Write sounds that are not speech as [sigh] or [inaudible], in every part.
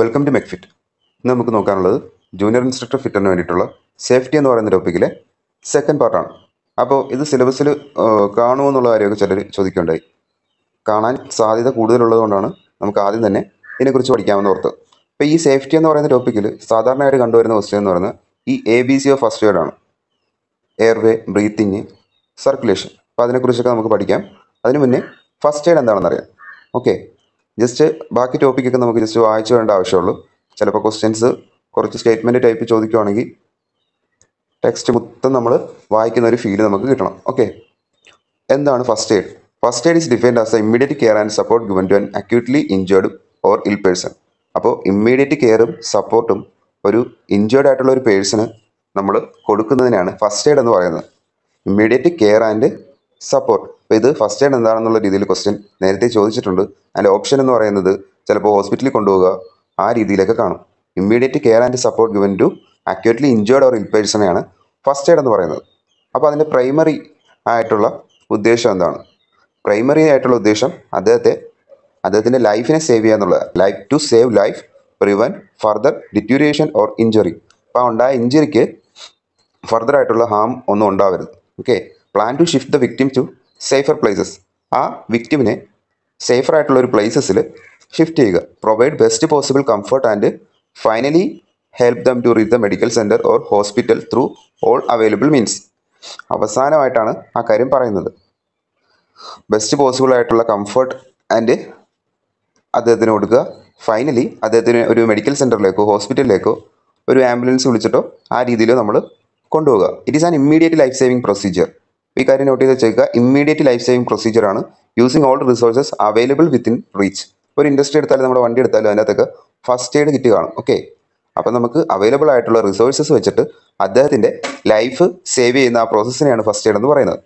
Welcome to മെക്ഫിറ്റ് ഇന്ന് നമുക്ക് നോക്കാനുള്ളത് junior instructor ഫിറ്റിന് വേണ്ടിയിട്ടുള്ള സേഫ്റ്റി എന്ന് പറയുന്ന ടോപ്പിക്കിലെ സെക്കൻഡ് പാർട്ടാണ് അപ്പോൾ ഇത് സിലബസിൽ കാണുമെന്നുള്ള കാര്യമൊക്കെ ചിലർ ചോദിക്കുകയുണ്ടായി കാണാൻ സാധ്യത കൂടുതലുള്ളതുകൊണ്ടാണ് നമുക്ക് ആദ്യം തന്നെ ഇതിനെക്കുറിച്ച് പഠിക്കാമെന്ന് ഓർത്ത് അപ്പോൾ ഈ സേഫ്റ്റി എന്ന് പറയുന്ന ടോപ്പിക്കിൽ സാധാരണയായിട്ട് കണ്ടുവരുന്ന ക്വസ്റ്റ്യൻ എന്ന് പറയുന്നത് ഈ A B C of first aid ആണ് എയർവേ ബ്രീത്തിങ് സർക്കുലേഷൻ അപ്പോൾ അതിനെക്കുറിച്ചൊക്കെ നമുക്ക് പഠിക്കാം അതിന് മുന്നേ ഫസ്റ്റ് എയ്ഡ് എന്താണെന്നറിയാം ഓക്കെ ജസ്റ്റ് ബാക്കി ടോപ്പിക്കൊക്കെ നമുക്ക് ജസ്റ്റ് വായിച്ചു വേണ്ട ആവശ്യമുള്ളൂ ചിലപ്പോൾ ക്വസ്റ്റ്യൻസ് കുറച്ച് സ്റ്റേറ്റ്മെൻറ്റ് ടൈപ്പ് ചോദിക്കുവാണെങ്കിൽ ടെക്സ്റ്റ് മൊത്തം നമ്മൾ വായിക്കുന്ന ഒരു ഫീൽ നമുക്ക് കിട്ടണം ഓക്കെ എന്താണ് first aid first aid is defined as a immediate care and support given to an acutely injured or ill person അപ്പോൾ ഇമ്മീഡിയറ്റ് കെയറും സപ്പോർട്ടും ഒരു ഇഞ്ചേർഡ് ആയിട്ടുള്ള ഒരു പേഴ്സണ് നമ്മൾ കൊടുക്കുന്നതിനാണ് ഫസ്റ്റ് എയ്ഡ് എന്ന് പറയുന്നത് ഇമ്മീഡിയറ്റ് കെയർ ആൻഡ് സപ്പോർട്ട് അപ്പോൾ ഇത് ഫസ്റ്റ് എയ്ഡ് എന്താണെന്നുള്ള രീതിയിൽ ക്വസ്റ്റ്യൻ നേരത്തെ ചോദിച്ചിട്ടുണ്ട് അതിൻ്റെ ഓപ്ഷൻ എന്ന് പറയുന്നത് ചിലപ്പോൾ ഹോസ്പിറ്റലിൽ കൊണ്ടുപോകുക ആ രീതിയിലൊക്കെ കാണും immediate care and support given to acutely injured or ഇൽപേഴ്സണെയാണ് ഫസ്റ്റ് എയ്ഡ് എന്ന് പറയുന്നത് അപ്പോൾ അതിൻ്റെ പ്രൈമറി ആയിട്ടുള്ള ഉദ്ദേശം എന്താണ് പ്രൈമറി ആയിട്ടുള്ള ഉദ്ദേശം അദ്ദേഹത്തെ അദ്ദേഹത്തിൻ്റെ ലൈഫിനെ സേവ് ചെയ്യുക എന്നുള്ളത് life to save life prevent further deterioration or injury അപ്പോൾ ഉണ്ടായ ഇഞ്ചുറിക്ക് ഫർദർ ആയിട്ടുള്ള ഹാം ഒന്നും ഉണ്ടാവരുത് okay plan to shift the victim to safer places ആ വിക്ടിമിനെ സേഫർ ആയിട്ടുള്ള ഒരു പ്ലേസസിൽ ഷിഫ്റ്റ് ചെയ്യുക provide best possible comfort and finally help them to reach the medical centre or hospital through all available means അവസാനമായിട്ടാണ് ആ കാര്യം പറയുന്നത് ബെസ്റ്റ് പോസിബിൾ ആയിട്ടുള്ള കംഫർട്ട് ആൻഡ് അദ്ദേഹത്തിന് കൊടുക്കുക ഫൈനലി അദ്ദേഹത്തിന് ഒരു മെഡിക്കൽ സെൻറ്ററിലേക്കോ ഹോസ്പിറ്റലിലേക്കോ ഒരു ആംബുലൻസ് വിളിച്ചിട്ടോ ആ രീതിയിലോ നമ്മൾ കൊണ്ടുപോകുക it is an immediate life saving procedure ഈ കാര്യം നോട്ട് ചെയ്ത് വെച്ചേക്കുക ഇമ്മീഡിയറ്റ് ലൈഫ് സേവിംഗ് പ്രൊസീജിയർ ആണ് using all resources available within reach ഒരു ഇൻഡസ്ട്രി എടുത്താലും നമ്മുടെ വണ്ടി എടുത്താലും അതിനകത്തൊക്കെ ഫസ്റ്റ് എയ്ഡ് കിറ്റ് കാണും ഓക്കെ അപ്പം നമുക്ക് അവൈലബിൾ ആയിട്ടുള്ള റിസോഴ്സസ് വെച്ചിട്ട് അദ്ദേഹത്തിൻ്റെ ലൈഫ് സേവ് ചെയ്യുന്ന ആ പ്രോസസ്സിനെയാണ് ഫസ്റ്റ് എയ്ഡ് എന്ന് പറയുന്നത്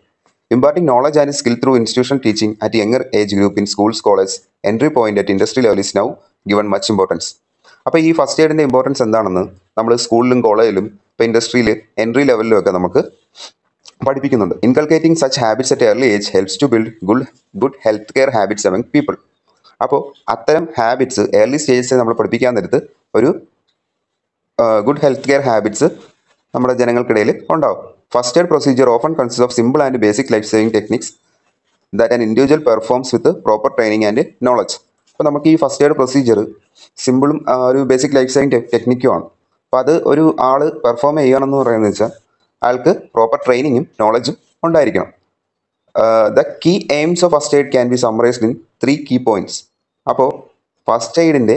imparting knowledge and skill through institution teaching at younger age group in schools college entry point at industry level is now given much importance അപ്പോൾ ഈ ഫസ്റ്റ് എയ്ഡിൻ്റെ ഇമ്പോർട്ടൻസ് എന്താണെന്ന് നമ്മൾ സ്കൂളിലും കോളേജിലും ഇപ്പോൾ ഇൻഡസ്ട്രിയിൽ എൻട്രി ലെവലിലും ഒക്കെ നമുക്ക് പഠിപ്പിക്കുന്നുണ്ട് inculcating such habits at early age helps to build good good health care habits among people അപ്പോൾ അത്തരം ഹാബിറ്റ്സ് ഏർലി സ്റ്റേജസ് നമ്മൾ പഠിപ്പിക്കാൻ നേരത്ത് ഒരു ഗുഡ് ഹെൽത്ത് കെയർ ഹാബിറ്റ്സ് നമ്മുടെ ജനങ്ങൾക്കിടയിൽ ഉണ്ടാവും first aid procedure often consist of simple and basic life saving techniques that an individual performs with proper training and knowledge അപ്പോൾ നമുക്ക് ഈ ഫസ്റ്റ് എയ്ഡ് പ്രൊസീജിയർ സിമ്പിളും ഒരു ബേസിക് ലൈഫ് സേവിങ് ടെക്നിക്കുമാണ് അപ്പോൾ അത് ഒരു ആൾ പെർഫോം ചെയ്യണമെന്ന് പറയുന്നത് വെച്ചാൽ ആൾക്ക് പ്രോപ്പർ ട്രെയിനിങ്ങും നോളജും ഉണ്ടായിരിക്കണം the key aims of first aid can be summarised in three key points അപ്പോൾ ഫസ്റ്റ് എയ്ഡിൻ്റെ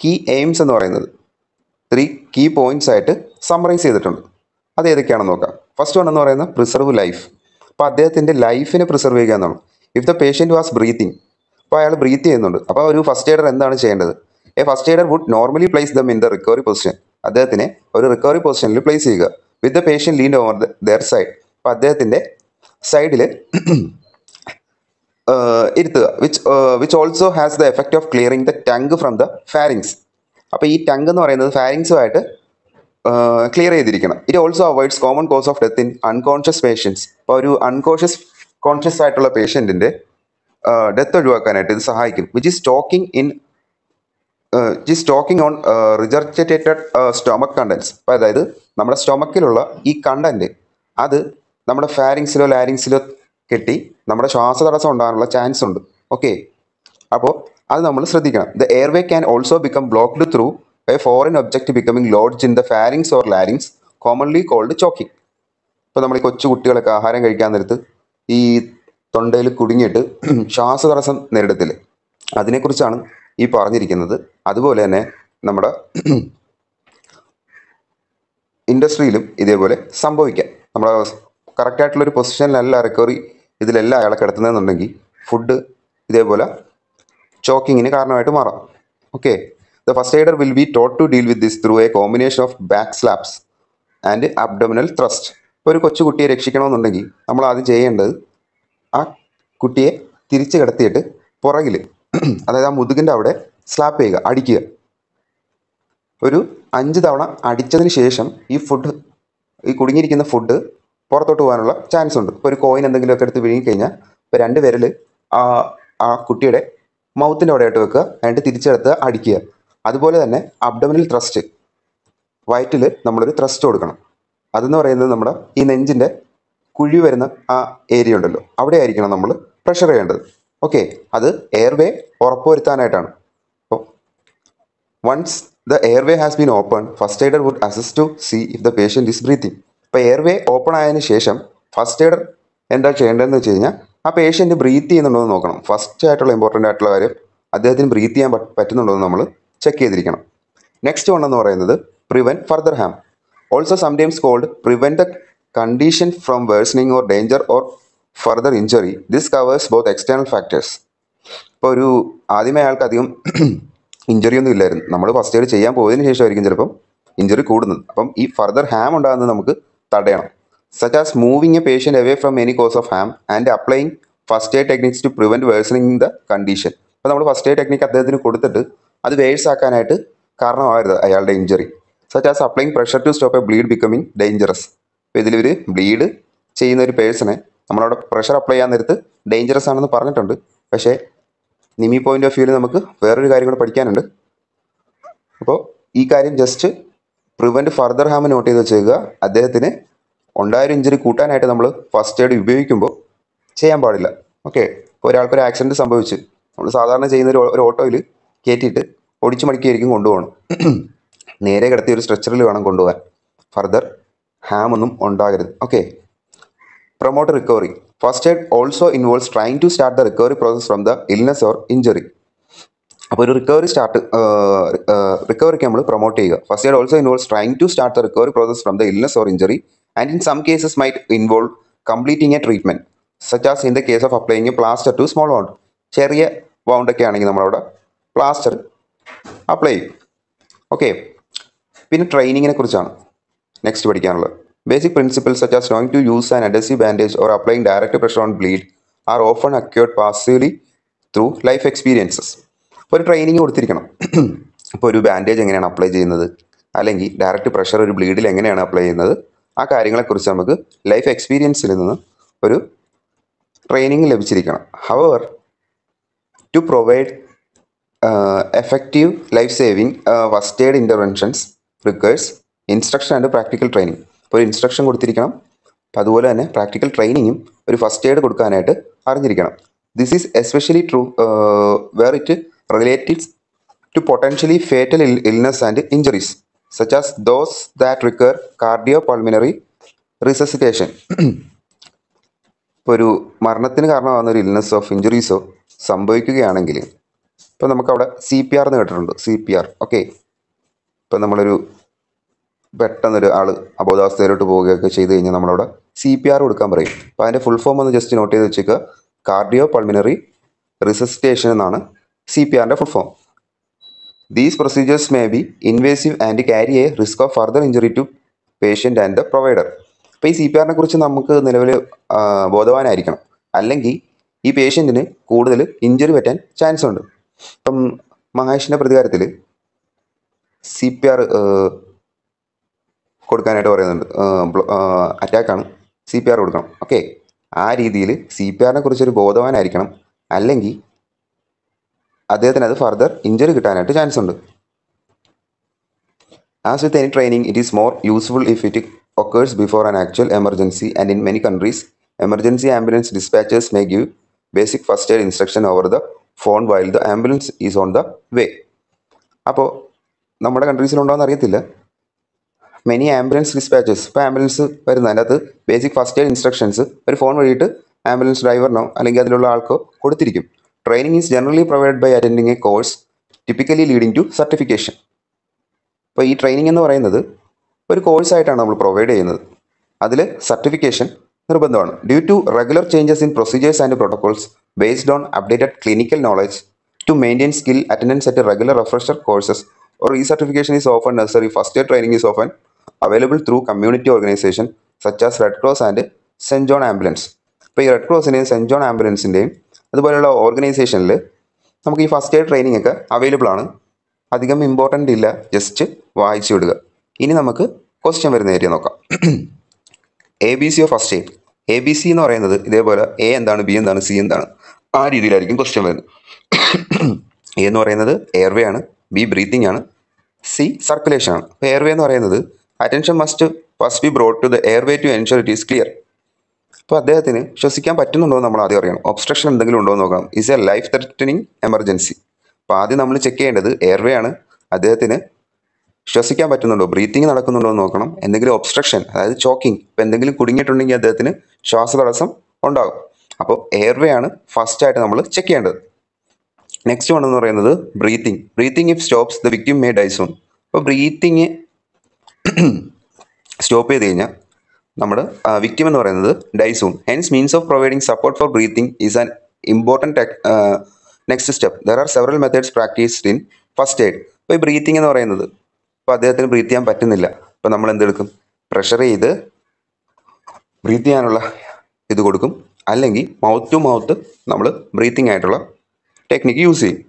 കീ എയിംസ് എന്ന് പറയുന്നത് ത്രീ കീ പോയിന്റ്സ് ആയിട്ട് സമറൈസ് ചെയ്തിട്ടുണ്ട് അത് ഏതൊക്കെയാണെന്ന് നോക്കാം ഫസ്റ്റ് വൺ എന്ന് പറയുന്നത് പ്രിസർവ് ലൈഫ് അപ്പോൾ അദ്ദേഹത്തിൻ്റെ ലൈഫിനെ പ്രിസർവ് ചെയ്യുക എന്നാണ് if the patient was breathing അപ്പോൾ അയാൾ ബ്രീത്ത് ചെയ്യുന്നുണ്ട് അപ്പോൾ ഒരു ഫസ്റ്റ് എയ്ഡർ എന്താണ് ചെയ്യേണ്ടത് a first aider would normally place them in the recovery position അദ്ദേഹത്തിനെ ഒരു റിക്കവറി പൊസിഷനിൽ പ്ലേസ് ചെയ്യുക with the patient leaned over their side അപ്പം അദ്ദേഹത്തിൻ്റെ സൈഡിൽ ഇരുത്തുക which which also has the effect of clearing the tongue from the pharynx അപ്പോൾ ഈ ടങ് എന്ന് പറയുന്നത് ഫാരിങ്സുമായിട്ട് ക്ലിയർ ചെയ്തിരിക്കണം it also avoids common cause of death in unconscious patients അപ്പോൾ ഒരു അൺകോൺഷ്യസ് കോൺഷ്യസ് ആയിട്ടുള്ള പേഷ്യൻറ്റിൻ്റെ ഡെത്ത് ഒഴിവാക്കാനായിട്ട് ഇത് സഹായിക്കും which is talking in this talking on regurgitated stomach contents അപ്പോൾ അതായത് നമ്മുടെ സ്റ്റൊമക്കിലുള്ള ഈ കണ്ടൻറ്റ് അത് നമ്മുടെ ഫാരിങ്സിലോ ലാരിങ്സിലോ കെട്ടി നമ്മുടെ ശ്വാസതടസ്സം ഉണ്ടാകാനുള്ള ചാൻസ് ഉണ്ട് ഓക്കെ അപ്പോൾ അത് നമ്മൾ ശ്രദ്ധിക്കണം the airway can also become blocked through a foreign object becoming lodged in the pharynx or larynx commonly called choking ഇപ്പോൾ നമ്മൾ ഈ കൊച്ചു കുട്ടികളൊക്കെ ആഹാരം കഴിക്കാൻ നേരത്ത് ഈ തൊണ്ടയിൽ കുടുങ്ങിയിട്ട് [clears throat] ശ്വാസതടസ്സം നേരിടത്തില്ലേ അതിനെക്കുറിച്ചാണ് ഈ പറഞ്ഞിരിക്കുന്നത് അതുപോലെ തന്നെ നമ്മുടെ ഇൻഡസ്ട്രിയിലും ഇതേപോലെ സംഭവിക്കാം നമ്മുടെ കറക്റ്റായിട്ടുള്ളൊരു പൊസിഷനിലല്ല റിക്കവറി ഇതിലെല്ലാം അയാളെ കിടത്തുന്നതെന്നുണ്ടെങ്കിൽ ഫുഡ് ഇതേപോലെ ചോക്കിങ്ങിന് കാരണമായിട്ട് മാറാം okay the first aider will be taught to deal with this through a combination of back slaps and abdominal thrust ഇപ്പോൾ ഒരു കൊച്ചുകുട്ടിയെ രക്ഷിക്കണമെന്നുണ്ടെങ്കിൽ നമ്മൾ ആദ്യം ചെയ്യേണ്ടത് ആ കുട്ടിയെ തിരിച്ച് കിടത്തിയിട്ട് പുറകിൽ [clears throat] അതായത് ആ മുതുകിൻ്റെ അവിടെ സ്ലാപ്പ് ചെയ്യുക അടിക്കുക ഒരു അഞ്ച് തവണ അടിച്ചതിന് ശേഷം ഈ ഫുഡ് ഈ കുടുങ്ങിയിരിക്കുന്ന ഫുഡ് പുറത്തോട്ട് പോകാനുള്ള ചാൻസ് ഉണ്ട് ഇപ്പോൾ ഒരു കോയിൻ എന്തെങ്കിലുമൊക്കെ എടുത്ത് വിഴുങ്ങിക്കഴിഞ്ഞാൽ ഇപ്പോൾ രണ്ട് വിരൽ ആ ആ കുട്ടിയുടെ മൗത്തിൻ്റെ ആയിട്ട് വെക്കുക എന്നിട്ട് തിരിച്ചെടുത്ത് അടിക്കുക അതുപോലെ തന്നെ അബ്ഡമിനൽ ത്രസ്റ്റ് വയറ്റിൽ നമ്മളൊരു ത്രസ്റ്റ് കൊടുക്കണം അതെന്ന് പറയുന്നത് നമ്മുടെ ഈ നെഞ്ചിൻ്റെ കുഴി വരുന്ന ആ ഏരിയ ഉണ്ടല്ലോ അവിടെ ആയിരിക്കണം നമ്മൾ പ്രഷർ ചെയ്യേണ്ടത് ഓക്കെ അത് എയർവേ ഉറപ്പുവരുത്താനായിട്ടാണ് അപ്പോൾ once the airway has been open first aider would assess to see if the patient is breathing അപ്പോൾ എയർവേ ഓപ്പൺ ആയതിനു ശേഷം ഫസ്റ്റ് എയ്ഡർ എന്താ ചെയ്യേണ്ടതെന്ന് വെച്ച് കഴിഞ്ഞാൽ ആ പേഷ്യൻറ്റ് ബ്രീത്ത് ചെയ്യുന്നുണ്ടോ എന്ന് നോക്കണം ഫസ്റ്റ് ആയിട്ടുള്ള ഇമ്പോർട്ടൻ്റ് ആയിട്ടുള്ള കാര്യം അദ്ദേഹത്തിന് ബ്രീത്ത് ചെയ്യാൻ പറ്റുന്നുണ്ടോ എന്ന് നമ്മൾ ചെക്ക് ചെയ്തിരിക്കണം നെക്സ്റ്റ് വൺ എന്ന് പറയുന്നത് prevent further harm also sometimes called prevent the condition from worsening or danger or further injury this covers both external factors ഇപ്പോൾ ഒരു ആദ്യമേ അയാൾക്ക് അധികം ഇഞ്ചറി [clears throat] ഒന്നും ഇല്ലായിരുന്നു നമ്മൾ ഫസ്റ്റ് എയ്ഡ് ചെയ്യാൻ പോയതിന് ശേഷമായിരിക്കും ചിലപ്പം ഇഞ്ചറി കൂടുന്നത് അപ്പം ഈ ഫർദർ ഹാം ഉണ്ടാകുന്നത് നമുക്ക് തടയണം such as moving a patient away from any cause of harm and applying first aid techniques to prevent worsening the condition അപ്പോൾ നമ്മൾ ഫസ്റ്റ് എയ്ഡ് ടെക്നിക്ക് അദ്ദേഹത്തിന് കൊടുത്തിട്ട് അത് വേഴ്സ് ആക്കാനായിട്ട് കാരണമായത് അയാളുടെ injury such as applying pressure to stop a bleed becoming dangerous അപ്പോൾ ഇതിലൊരു ബ്ലീഡ് ചെയ്യുന്ന ഒരു പേഴ്സണെ നമ്മളവിടെ പ്രഷർ അപ്ലൈ ചെയ്യാൻ നേരത്ത് ഡേഞ്ചറസ് ആണെന്ന് പറഞ്ഞിട്ടുണ്ട് പക്ഷേ നിമി പോയിന്റ് ഓഫ് വ്യൂവിൽ നമുക്ക് വേറൊരു കാര്യം കൂടെ പഠിക്കാനുണ്ട് അപ്പോൾ ഈ കാര്യം just prevent further harm note ചെയ്ത് വെച്ചേക്കുക അദ്ദേഹത്തിന് ഉണ്ടായൊരു ഇഞ്ചുറി കൂട്ടാനായിട്ട് നമ്മൾ ഫസ്റ്റ് എയ്ഡ് ഉപയോഗിക്കുമ്പോൾ ചെയ്യാൻ പാടില്ല ഓക്കെ ഇപ്പോൾ ഒരാൾക്കൊരു ആക്സിഡൻറ്റ് സംഭവിച്ച് നമ്മൾ സാധാരണ ചെയ്യുന്ന ഒരു ഒരു ഓട്ടോയിൽ കയറ്റിയിട്ട് ഒടിച്ചു മടിക്കുകയായിരിക്കും കൊണ്ടുപോകണം നേരെ കിടത്തിയ ഒരു സ്ട്രെച്ചറിൽ വേണം കൊണ്ടുപോകാൻ ഫർദർ ഹാമൊന്നും ഉണ്ടാകരുത് okay promote recovery first aid also involves trying to start the recovery process from the illness or injury അപ്പോൾ ഒരു റിക്കവറി സ്റ്റാർട്ട് റിക്കവറിക്ക് നമ്മൾ പ്രൊമോട്ട് ചെയ്യുക first aid also involves trying to start the recovery process from the illness or injury and in some cases might involve completing a treatment such as in the case of applying plaster to small wound ചെറിയ വൗണ്ടൊക്കെ ആണെങ്കിൽ നമ്മളവിടെ plaster apply ചെയ്യും okay പിന്നെ ട്രെയിനിങ്ങിനെ കുറിച്ചാണ് next പഠിക്കാനുള്ളത് Basic principles such as knowing to use an adhesive bandage or applying direct pressure on bleed are often acquired passively through life experiences. ഒരു training കൊടുത്തിരിക്കണം ഇപ്പോൾ ഒരു ബാൻഡേജ് എങ്ങനെയാണ് അപ്ലൈ ചെയ്യുന്നത് അല്ലെങ്കിൽ ഡയറക്റ്റ് പ്രഷർ ഒരു ബ്ലീഡിൽ എങ്ങനെയാണ് അപ്ലൈ ചെയ്യുന്നത് ആ കാര്യങ്ങളെക്കുറിച്ച് നമുക്ക് ലൈഫ് എക്സ്പീരിയൻസിൽ നിന്ന് ഒരു ട്രെയിനിങ് ലഭിച്ചിരിക്കണം however to provide effective life saving first aid interventions requires instruction and practical training അപ്പോൾ ഒരു ഇൻസ്ട്രക്ഷൻ കൊടുത്തിരിക്കണം അപ്പം അതുപോലെ തന്നെ പ്രാക്ടിക്കൽ ട്രെയിനിങ്ങും ഒരു ഫസ്റ്റ് എയ്ഡ് കൊടുക്കാനായിട്ട് അറിഞ്ഞിരിക്കണം this is especially true where it relatives to potentially fatal illness and injuries such as those that require cardio pulmonary resuscitation ഇപ്പോൾ ഒരു മരണത്തിന് കാരണമാകുന്ന ഒരു ഇൽനെസ്സോ ഇഞ്ചുറീസോ സംഭവിക്കുകയാണെങ്കിൽ ഇപ്പോൾ നമുക്കവിടെ സി പി ആർ എന്ന് കേട്ടിട്ടുണ്ട് സി പി ആർ ഓക്കെ ഇപ്പോൾ നമ്മളൊരു പെട്ടെന്നൊരു ആൾ അബോധാവസ്ഥയിലോട്ട് പോവുകയൊക്കെ ചെയ്ത് കഴിഞ്ഞാൽ നമ്മളവിടെ സി പി ആർ കൊടുക്കാൻ പറയും അപ്പോൾ അതിൻ്റെ ഫുൾ ഫോം ഒന്ന് ജസ്റ്റ് നോട്ട് ചെയ്ത് വെച്ചേക്കുക കാർഡിയോ പൾമിനറി റിസസ്റ്റേഷൻ എന്നാണ് സി പി ആറിൻ്റെ full form these procedures may be invasive and carry a risk of further injury to patient and the provider അപ്പോൾ ഈ സി പി ആറിനെ കുറിച്ച് നമുക്ക് നിലവിൽ ബോധവാനായിരിക്കണം അല്ലെങ്കിൽ ഈ പേഷ്യൻറ്റിന് കൂടുതൽ ഇഞ്ചുറി പറ്റാൻ ചാൻസ് ഉണ്ട് ഇപ്പം മഹേഷിൻ്റെ പ്രതികാരത്തിൽ സി പി ആർ കൊടുക്കാനായിട്ട് പറയുന്നുണ്ട് അറ്റാക്കാണ് സി പി ആർ കൊടുക്കണം ഓക്കെ ആ രീതിയിൽ സി പി ആറിനെ കുറിച്ചൊരു ബോധവാനായിരിക്കണം അല്ലെങ്കിൽ അദ്ദേഹത്തിന് അത് ഫർദർ ഇഞ്ചറി കിട്ടാനായിട്ട് ചാൻസ് ഉണ്ട് as with any training it is more useful if it occurs before an actual emergency and in many countries emergency ambulance dispatchers may give basic first aid instruction over the phone while the ambulance is on the way അപ്പോൾ നമ്മുടെ കൺട്രീസിലുണ്ടോയെന്ന് അറിയത്തില്ല many ambulance ഡിസ്പാച്ചസ് ഇപ്പോൾ ambulance വരുന്ന അതിനകത്ത് basic first aid instructions ഒരു phone വഴിയിട്ട് ambulance ഡ്രൈവറിനോ അല്ലെങ്കിൽ അതിലുള്ള ആൾക്കോ കൊടുത്തിരിക്കും training is generally provide by attending a course typically leading to certification അപ്പോൾ ഈ ട്രെയിനിങ് എന്ന് പറയുന്നത് ഒരു കോഴ്സായിട്ടാണ് നമ്മൾ പ്രൊവൈഡ് ചെയ്യുന്നത് അതിൽ സർട്ടിഫിക്കേഷൻ നിർബന്ധമാണ് due to regular changes in procedures and protocols based on updated clinical knowledge to maintain skill attendance at regular refresher courses or e-certification is often necessary. First year training is often available through community organisation such as Red Cross and Saint John Ambulance ഇപ്പോൾ ഈ Red ക്രോസിൻ്റെയും Saint John ആംബുലൻസിൻ്റെയും അതുപോലെയുള്ള ഓർഗനൈസേഷനിൽ നമുക്ക് ഈ first aid training ഒക്കെ available ആണ് അധികം ഇമ്പോർട്ടൻ്റ് ഇല്ല ജസ്റ്റ് വായിച്ചു വിടുക ഇനി നമുക്ക് ക്വസ്റ്റ്യൻ വരുന്ന ഏരിയ നോക്കാം എ ബി സിയോ first aid A B C എന്ന് പറയുന്നത് ഇതേപോലെ എ എന്താണ് ബി എന്താണ് സി എന്താണ് ആ രീതിയിലായിരിക്കും ക്വസ്റ്റ്യൻ വരുന്നത് എ [clears throat] എന്ന് പറയുന്നത് എയർവേ ആണ് ബി ബ്രീത്തിങ് ആണ് സി സർക്കുലേഷൻ ആണ് അപ്പോൾ എയർവേ എന്ന് പറയുന്നത് attention must first be brought to the airway to ensure it is clear അപ്പോൾ അദ്ദേഹത്തിന് ശ്വസിക്കാൻ പറ്റുന്നുണ്ടോ എന്ന് നമ്മൾ ആദ്യം അറിയണം ഒബ്സ്ട്രക്ഷൻ എന്തെങ്കിലും ഉണ്ടോ എന്ന് നോക്കണം is a life threatening emergency അപ്പോൾ ആദ്യം നമ്മൾ ചെക്ക് ചെയ്യേണ്ടത് എയർവേ ആണ് അദ്ദേഹത്തിന് ശ്വസിക്കാൻ പറ്റുന്നുണ്ടോ ബ്രീത്തിങ് നടക്കുന്നുണ്ടോ എന്ന് നോക്കണം എന്തെങ്കിലും ഒബ്സ്ട്രക്ഷൻ അതായത് ചോക്കിംഗ് ഇപ്പോൾ എന്തെങ്കിലും കുടുങ്ങിയിട്ടുണ്ടെങ്കിൽ അദ്ദേഹത്തിന് ശ്വാസ തടസ്സം ഉണ്ടാകും അപ്പോൾ എയർവേ ആണ് ഫസ്റ്റായിട്ട് നമ്മൾ ചെക്ക് ചെയ്യേണ്ടത് നെക്സ്റ്റ് വേണമെന്ന് പറയുന്നത് breathing breathing if stops the victim may die soon അപ്പോൾ ബ്രീത്തിങ് [clears throat] സ്റ്റോപ്പ് ചെയ്ത് കഴിഞ്ഞാൽ നമ്മുടെ വിക്ടിം എന്ന് പറയുന്നത് die soon hence means of providing support for breathing is an important next step there are several methods practised in first aid ഇപ്പോൾ ഈ breathing എന്ന് പറയുന്നത് ഇപ്പോൾ അദ്ദേഹത്തിന് ബ്രീത്ത് ചെയ്യാൻ പറ്റുന്നില്ല അപ്പോൾ നമ്മൾ എന്തെടുക്കും പ്രഷർ ചെയ്ത് ബ്രീത്ത് ചെയ്യാനുള്ള ഇത് കൊടുക്കും അല്ലെങ്കിൽ മൗത്ത് ടു മൗത്ത് നമ്മൾ ബ്രീത്തിങ് ആയിട്ടുള്ള ടെക്നിക്ക് യൂസ് ചെയ്യും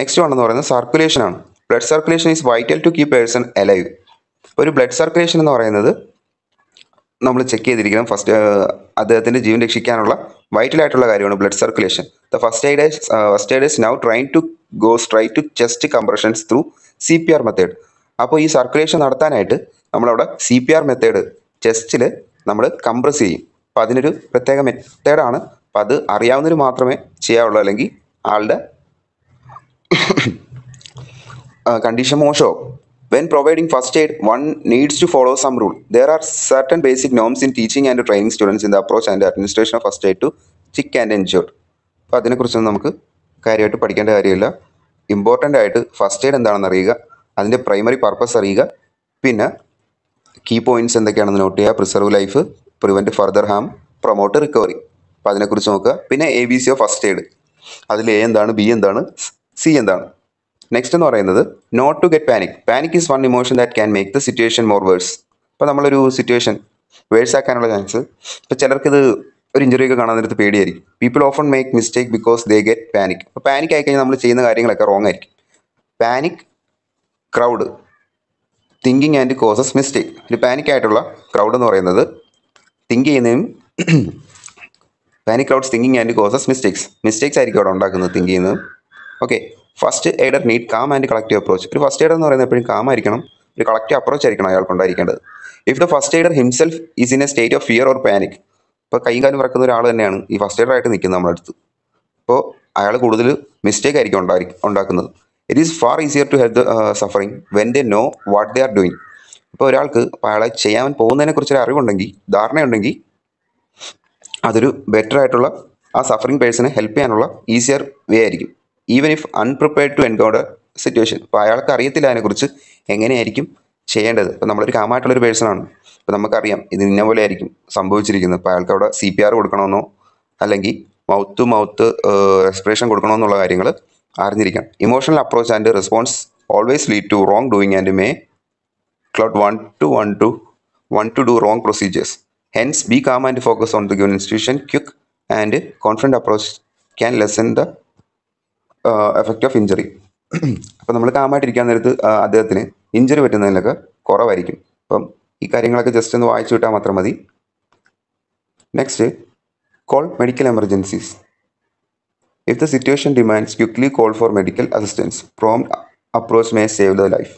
നെക്സ്റ്റ് വൺ എന്ന് പറയുന്നത് സർക്കുലേഷൻ ആണ് blood circulation is vital to keep person alive ഒരു ബ്ലഡ് സർക്കുലേഷൻ എന്ന് പറയുന്നത് നമ്മൾ ചെക്ക് ചെയ്തിരിക്കണം ഫസ്റ്റ് അദ്ദേഹത്തിൻ്റെ ജീവൻ രക്ഷിക്കാനുള്ള വൈറ്റലായിട്ടുള്ള കാര്യമാണ് blood circulation the first aiders first aiders now try to go straight to chest compressions through C P R method അപ്പോൾ ഈ സർക്കുലേഷൻ നടത്താനായിട്ട് നമ്മളവിടെ സി പി ആർ മെത്തേഡ് ചെസ്റ്റിൽ നമ്മൾ കംപ്രസ് ചെയ്യും അപ്പോൾ അതിനൊരു പ്രത്യേക മെത്തേഡാണ് അപ്പം അത് അറിയാവുന്നവർ മാത്രമേ ചെയ്യാവുള്ളൂ അല്ലെങ്കിൽ ആളുടെ കണ്ടീഷൻ മോശമാവും when providing first aid one needs to follow some rule there are certain basic norms in teaching and training students in the approach and administration of first aid to sick and injured. അപ്പോൾ അതിനെക്കുറിച്ചൊന്നും നമുക്ക് കാര്യമായിട്ട് പഠിക്കേണ്ട കാര്യമില്ല important ആയിട്ട് first aid എന്താണെന്ന് അറിയുക അതിൻ്റെ പ്രൈമറി പർപ്പസ് അറിയുക പിന്നെ കീ പോയിൻറ്റ്സ് എന്തൊക്കെയാണെന്ന് നോട്ട് ചെയ്യുക preserve life prevent further harm promote recovery അപ്പോൾ അതിനെക്കുറിച്ച് നോക്കുക പിന്നെ A B C of first aid അതിൽ എ എന്താണ് ബി എന്താണ് സി എന്താണ് നെക്സ്റ്റ് എന്ന് പറയുന്നത് not to get panic panic is one emotion that can make the situation more worse ഇപ്പോൾ നമ്മളൊരു സിറ്റുവേഷൻ വേഴ്സ് ആക്കാനുള്ള ചാൻസ് ഇപ്പോൾ ചിലർക്കിത് ഒരു ഇഞ്ചുറി ഒക്കെ കാണാൻ നേരത്ത് പേടിയായിരിക്കും people often make mistake because they get panic അപ്പോൾ പാനിക് ആയിക്കഴിഞ്ഞാൽ നമ്മൾ ചെയ്യുന്ന കാര്യങ്ങളൊക്കെ റോങ് ആയിരിക്കും panic crowd thinking and causes mistake ഒരു പാനിക് ആയിട്ടുള്ള ക്രൗഡ് എന്ന് പറയുന്നത് തിങ്ക് ചെയ്യുന്നതും panic crowds thinking and causes mistakes mistakes ആയിരിക്കും അവിടെ ഉണ്ടാക്കുന്നത് തിങ്ക് ചെയ്യുന്നതും okay first aider need calm and collective approach ഒരു ഫസ്റ്റ് എയ്ഡർ എന്ന് പറയുന്നത് എപ്പോഴും കാം ആയിരിക്കണം ഒരു കളക്റ്റീവ് അപ്രോച്ച് ആയിരിക്കണം അയാൾ കൊണ്ടായിരിക്കേണ്ടത് if the first aider himself is in a state of fear or panic ഇപ്പോൾ കൈ കാലം ഇറക്കുന്ന ഒരാൾ തന്നെയാണ് ഈ ഫസ്റ്റ് എയ്ഡർ ആയിട്ട് നിൽക്കുന്നത് നമ്മുടെ അടുത്ത് അപ്പോൾ അയാൾ കൂടുതൽ മിസ്റ്റേക്ക് ആയിരിക്കും ഉണ്ടായി ഉണ്ടാക്കുന്നത് it is far easier to help the suffering when they know what they are doing ഇപ്പോൾ ഒരാൾക്ക് അപ്പോൾ അയാളെ ചെയ്യാൻ പോകുന്നതിനെ കുറിച്ചൊരു അറിവുണ്ടെങ്കിൽ ധാരണയുണ്ടെങ്കിൽ അതൊരു ബെറ്റർ ആയിട്ടുള്ള ആ സഫറിങ് പേഴ്സണെ ഹെൽപ്പ് ചെയ്യാനുള്ള ഈസിയർ വേ ആയിരിക്കും even if unprepared to encounter situation അപ്പോൾ അയാൾക്ക് അറിയത്തില്ല അതിനെക്കുറിച്ച് എങ്ങനെയായിരിക്കും ചെയ്യേണ്ടത് ഇപ്പോൾ നമ്മളൊരു കാമായിട്ടുള്ളൊരു പേഴ്സണാണ് ഇപ്പോൾ നമുക്കറിയാം ഇത് ഇന്ന പോലെ ആയിരിക്കും സംഭവിച്ചിരിക്കുന്നത് അപ്പോൾ അയാൾക്ക് അവിടെ സി പി ആർ കൊടുക്കണമെന്നോ അല്ലെങ്കിൽ മൗത്ത് ടു മൗത്ത് റെസ്പിറേഷൻ കൊടുക്കണമെന്നുള്ള കാര്യങ്ങൾ അറിഞ്ഞിരിക്കണം emotional approach and response always lead to wrong doing and may clot one to one to one to do wrong procedures hence be calm and focus on the given institution quick and confident approach can lessen the effect of injury അപ്പം നമ്മൾ കാമായിട്ടിരിക്കാൻ നേരത്ത് അദ്ദേഹത്തിന് injury പറ്റുന്നതിനൊക്കെ കുറവായിരിക്കും അപ്പം ഈ കാര്യങ്ങളൊക്കെ just ഒന്ന് വായിച്ചു വിട്ടാൽ മാത്രം മതി next call medical emergencies if the situation demands quickly call for medical assistance prompt approach may save the life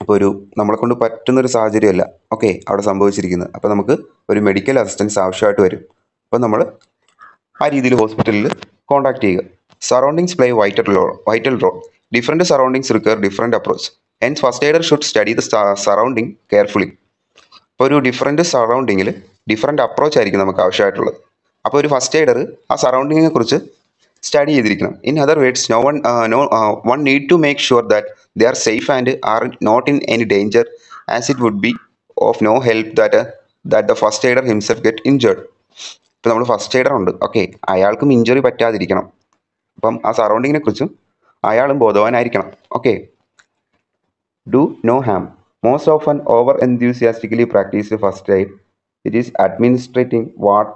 അപ്പോൾ ഒരു നമ്മളെ കൊണ്ട് പറ്റുന്ന ഒരു സാഹചര്യമല്ല ഓക്കെ അവിടെ സംഭവിച്ചിരിക്കുന്നത് അപ്പോൾ നമുക്ക് ഒരു മെഡിക്കൽ അസിസ്റ്റൻസ് ആവശ്യമായിട്ട് വരും അപ്പോൾ നമ്മൾ ആ രീതിയിൽ ഹോസ്പിറ്റലിൽ കോണ്ടാക്ട് ചെയ്യുക Surroundings play vital role. Vital role. Different surroundings require different approach. Hence, first aider should study the surrounding carefully. ഇപ്പോൾ ഒരു ഡിഫറെൻറ്റ് സറൗണ്ടിങ്ങിൽ ഡിഫറെൻറ്റ് അപ്രോച്ച് ആയിരിക്കും നമുക്ക് ആവശ്യമായിട്ടുള്ളത് അപ്പോൾ ഒരു ഫസ്റ്റ് എയ്ഡർ ആ സറൗണ്ടിങ്ങിനെ കുറിച്ച് സ്റ്റഡി ചെയ്തിരിക്കണം in other words no one no one need to make sure that they are safe and are not in any danger as it would be of no help that that the first aider himself get injured ഇപ്പോൾ നമ്മൾ first aider ഉണ്ട് okay അയാൾക്കും injury പറ്റാതിരിക്കണം അപ്പം ആ സറൗണ്ടിങ്ങിനെ കുറിച്ചും അയാളും ബോധവാനായിരിക്കണം okay do no harm most of an over enthusiastically practice first time it is administrating what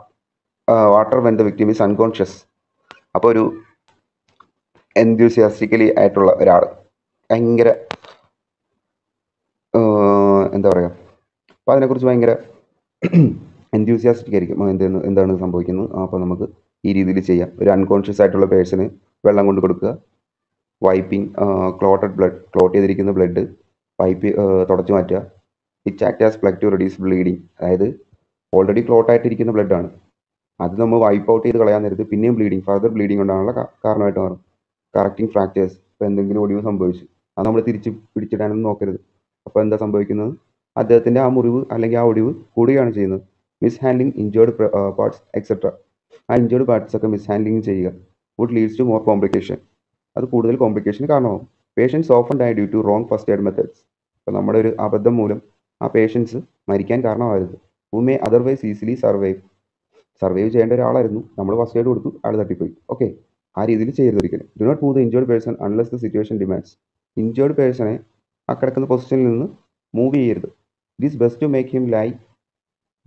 water when the victim is unconscious അപ്പോൾ ഒരു എൻത്യൂസിയാസ്റ്റിക്കലി ആയിട്ടുള്ള ഒരാൾ ഭയങ്കര എന്താ പറയുക അപ്പോൾ അതിനെക്കുറിച്ച് ഭയങ്കര എൻത്യൂസിയാസ്റ്റിക് [clears throat] ആയിരിക്കും എന്താണ് സംഭവിക്കുന്നത് അപ്പോൾ നമുക്ക് ഈ രീതിയിൽ ചെയ്യാം ഒരു അൺകോൺഷ്യസ് ആയിട്ടുള്ള പേഴ്സണ് വെള്ളം കൊണ്ട് കൊടുക്കുക വൈപ്പിംഗ് ക്ലോട്ടഡ് ബ്ലഡ് ക്ലോട്ട് ചെയ്തിരിക്കുന്ന ബ്ലഡ് വൈപ്പ് തുടച്ചു മാറ്റുക it act as plug to reduce bleeding അതായത് ഓൾറെഡി ക്ലോട്ട് ആയിട്ടിരിക്കുന്ന ബ്ലഡാണ് അത് നമ്മൾ വൈപ്പ് ഔട്ട് ചെയ്ത് കളയാൻ നേരത്ത് പിന്നെയും ബ്ലീഡിങ് ഫർദർ ബ്ലീഡിങ് ഉണ്ടാകാനുള്ള കാരണമായിട്ട് മാറും കറക്റ്റിംഗ് ഫ്രാക്ചേഴ്സ് ഇപ്പോൾ എന്തെങ്കിലും ഒടിവ് സംഭവിച്ചു അത് നമ്മൾ തിരിച്ച് പിടിച്ചിടാനൊന്നും നോക്കരുത് അപ്പോൾ എന്താ സംഭവിക്കുന്നത് അദ്ദേഹത്തിൻ്റെ ആ മുറിവ് അല്ലെങ്കിൽ ആ ഒടിവ് കൂടുകയാണ് ചെയ്യുന്നത് mishandling injured parts etcetera ആ ഇഞ്ചേർഡ് പാർട്സ് പാർട്സൊക്കെ മിസ്ഹാൻഡ്ലിങ് ചെയ്യുക would leads to more complication അത് കൂടുതൽ കോംപ്ലിക്കേഷന് കാരണമാകും patients often die due to wrong first aid methods അപ്പോൾ നമ്മുടെ ഒരു അബദ്ധം മൂലം ആ പേഷ്യൻസ് മരിക്കാൻ കാരണമായത് who may otherwise easily survive survive ചെയ്യേണ്ട ഒരാളായിരുന്നു നമ്മൾ ഫസ്റ്റ് എയ്ഡ് കൊടുത്തു ആൾ തട്ടിപ്പോയി ഓക്കെ ആ രീതിയിൽ ചെയ്തിരിക്കണം do not move the injured person unless the situation demands injured പേഴ്സണെ ആ കിടക്കുന്ന പൊസിഷനിൽ നിന്ന് മൂവ് ചെയ്യരുത് it is best to make him lie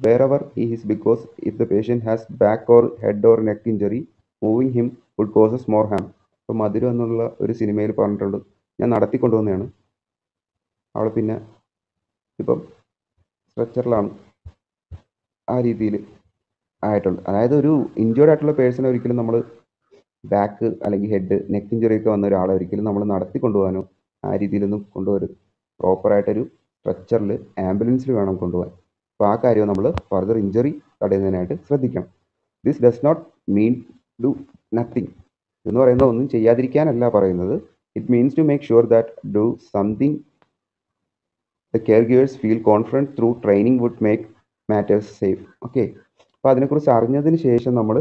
Wherever is because if the patient has back or head or neck injury, moving him would causes more harm. ഇപ്പോൾ മധുരം എന്നുള്ള ഒരു സിനിമയിൽ പറഞ്ഞിട്ടുണ്ട് ഞാൻ നടത്തിക്കൊണ്ടുവന്നതാണ് അവൾ പിന്നെ ഇപ്പം സ്ട്രെച്ചറിലാണ് ആ രീതിയിൽ ആയിട്ടുണ്ട് അതായത് ഒരു ഇഞ്ചേർഡ് ആയിട്ടുള്ള പേഴ്സണെ ഒരിക്കലും നമ്മൾ ബാക്ക് അല്ലെങ്കിൽ ഹെഡ് നെക്ക് ഇഞ്ചുറി ഒക്കെ വന്ന ഒരാളെ ഒരിക്കലും നമ്മൾ നടത്തി കൊണ്ടുപോകാനോ ആ രീതിയിലൊന്നും കൊണ്ടുപോകരുത് പ്രോപ്പറായിട്ടൊരു സ്ട്രെച്ചറിൽ ആംബുലൻസിൽ വേണം കൊണ്ടുപോകാൻ അപ്പോൾ ആ കാര്യവും നമ്മൾ ഫർദർ ഇഞ്ചറി തടയുന്നതിനായിട്ട് ശ്രദ്ധിക്കണം this does not mean do nothing എന്ന് പറയുന്നത് ഒന്നും ചെയ്യാതിരിക്കാനല്ല പറയുന്നത് it means to make sure that do something the care givers feel confident through training would make matters safe okay അപ്പോൾ അതിനെക്കുറിച്ച് അറിഞ്ഞതിന് ശേഷം നമ്മൾ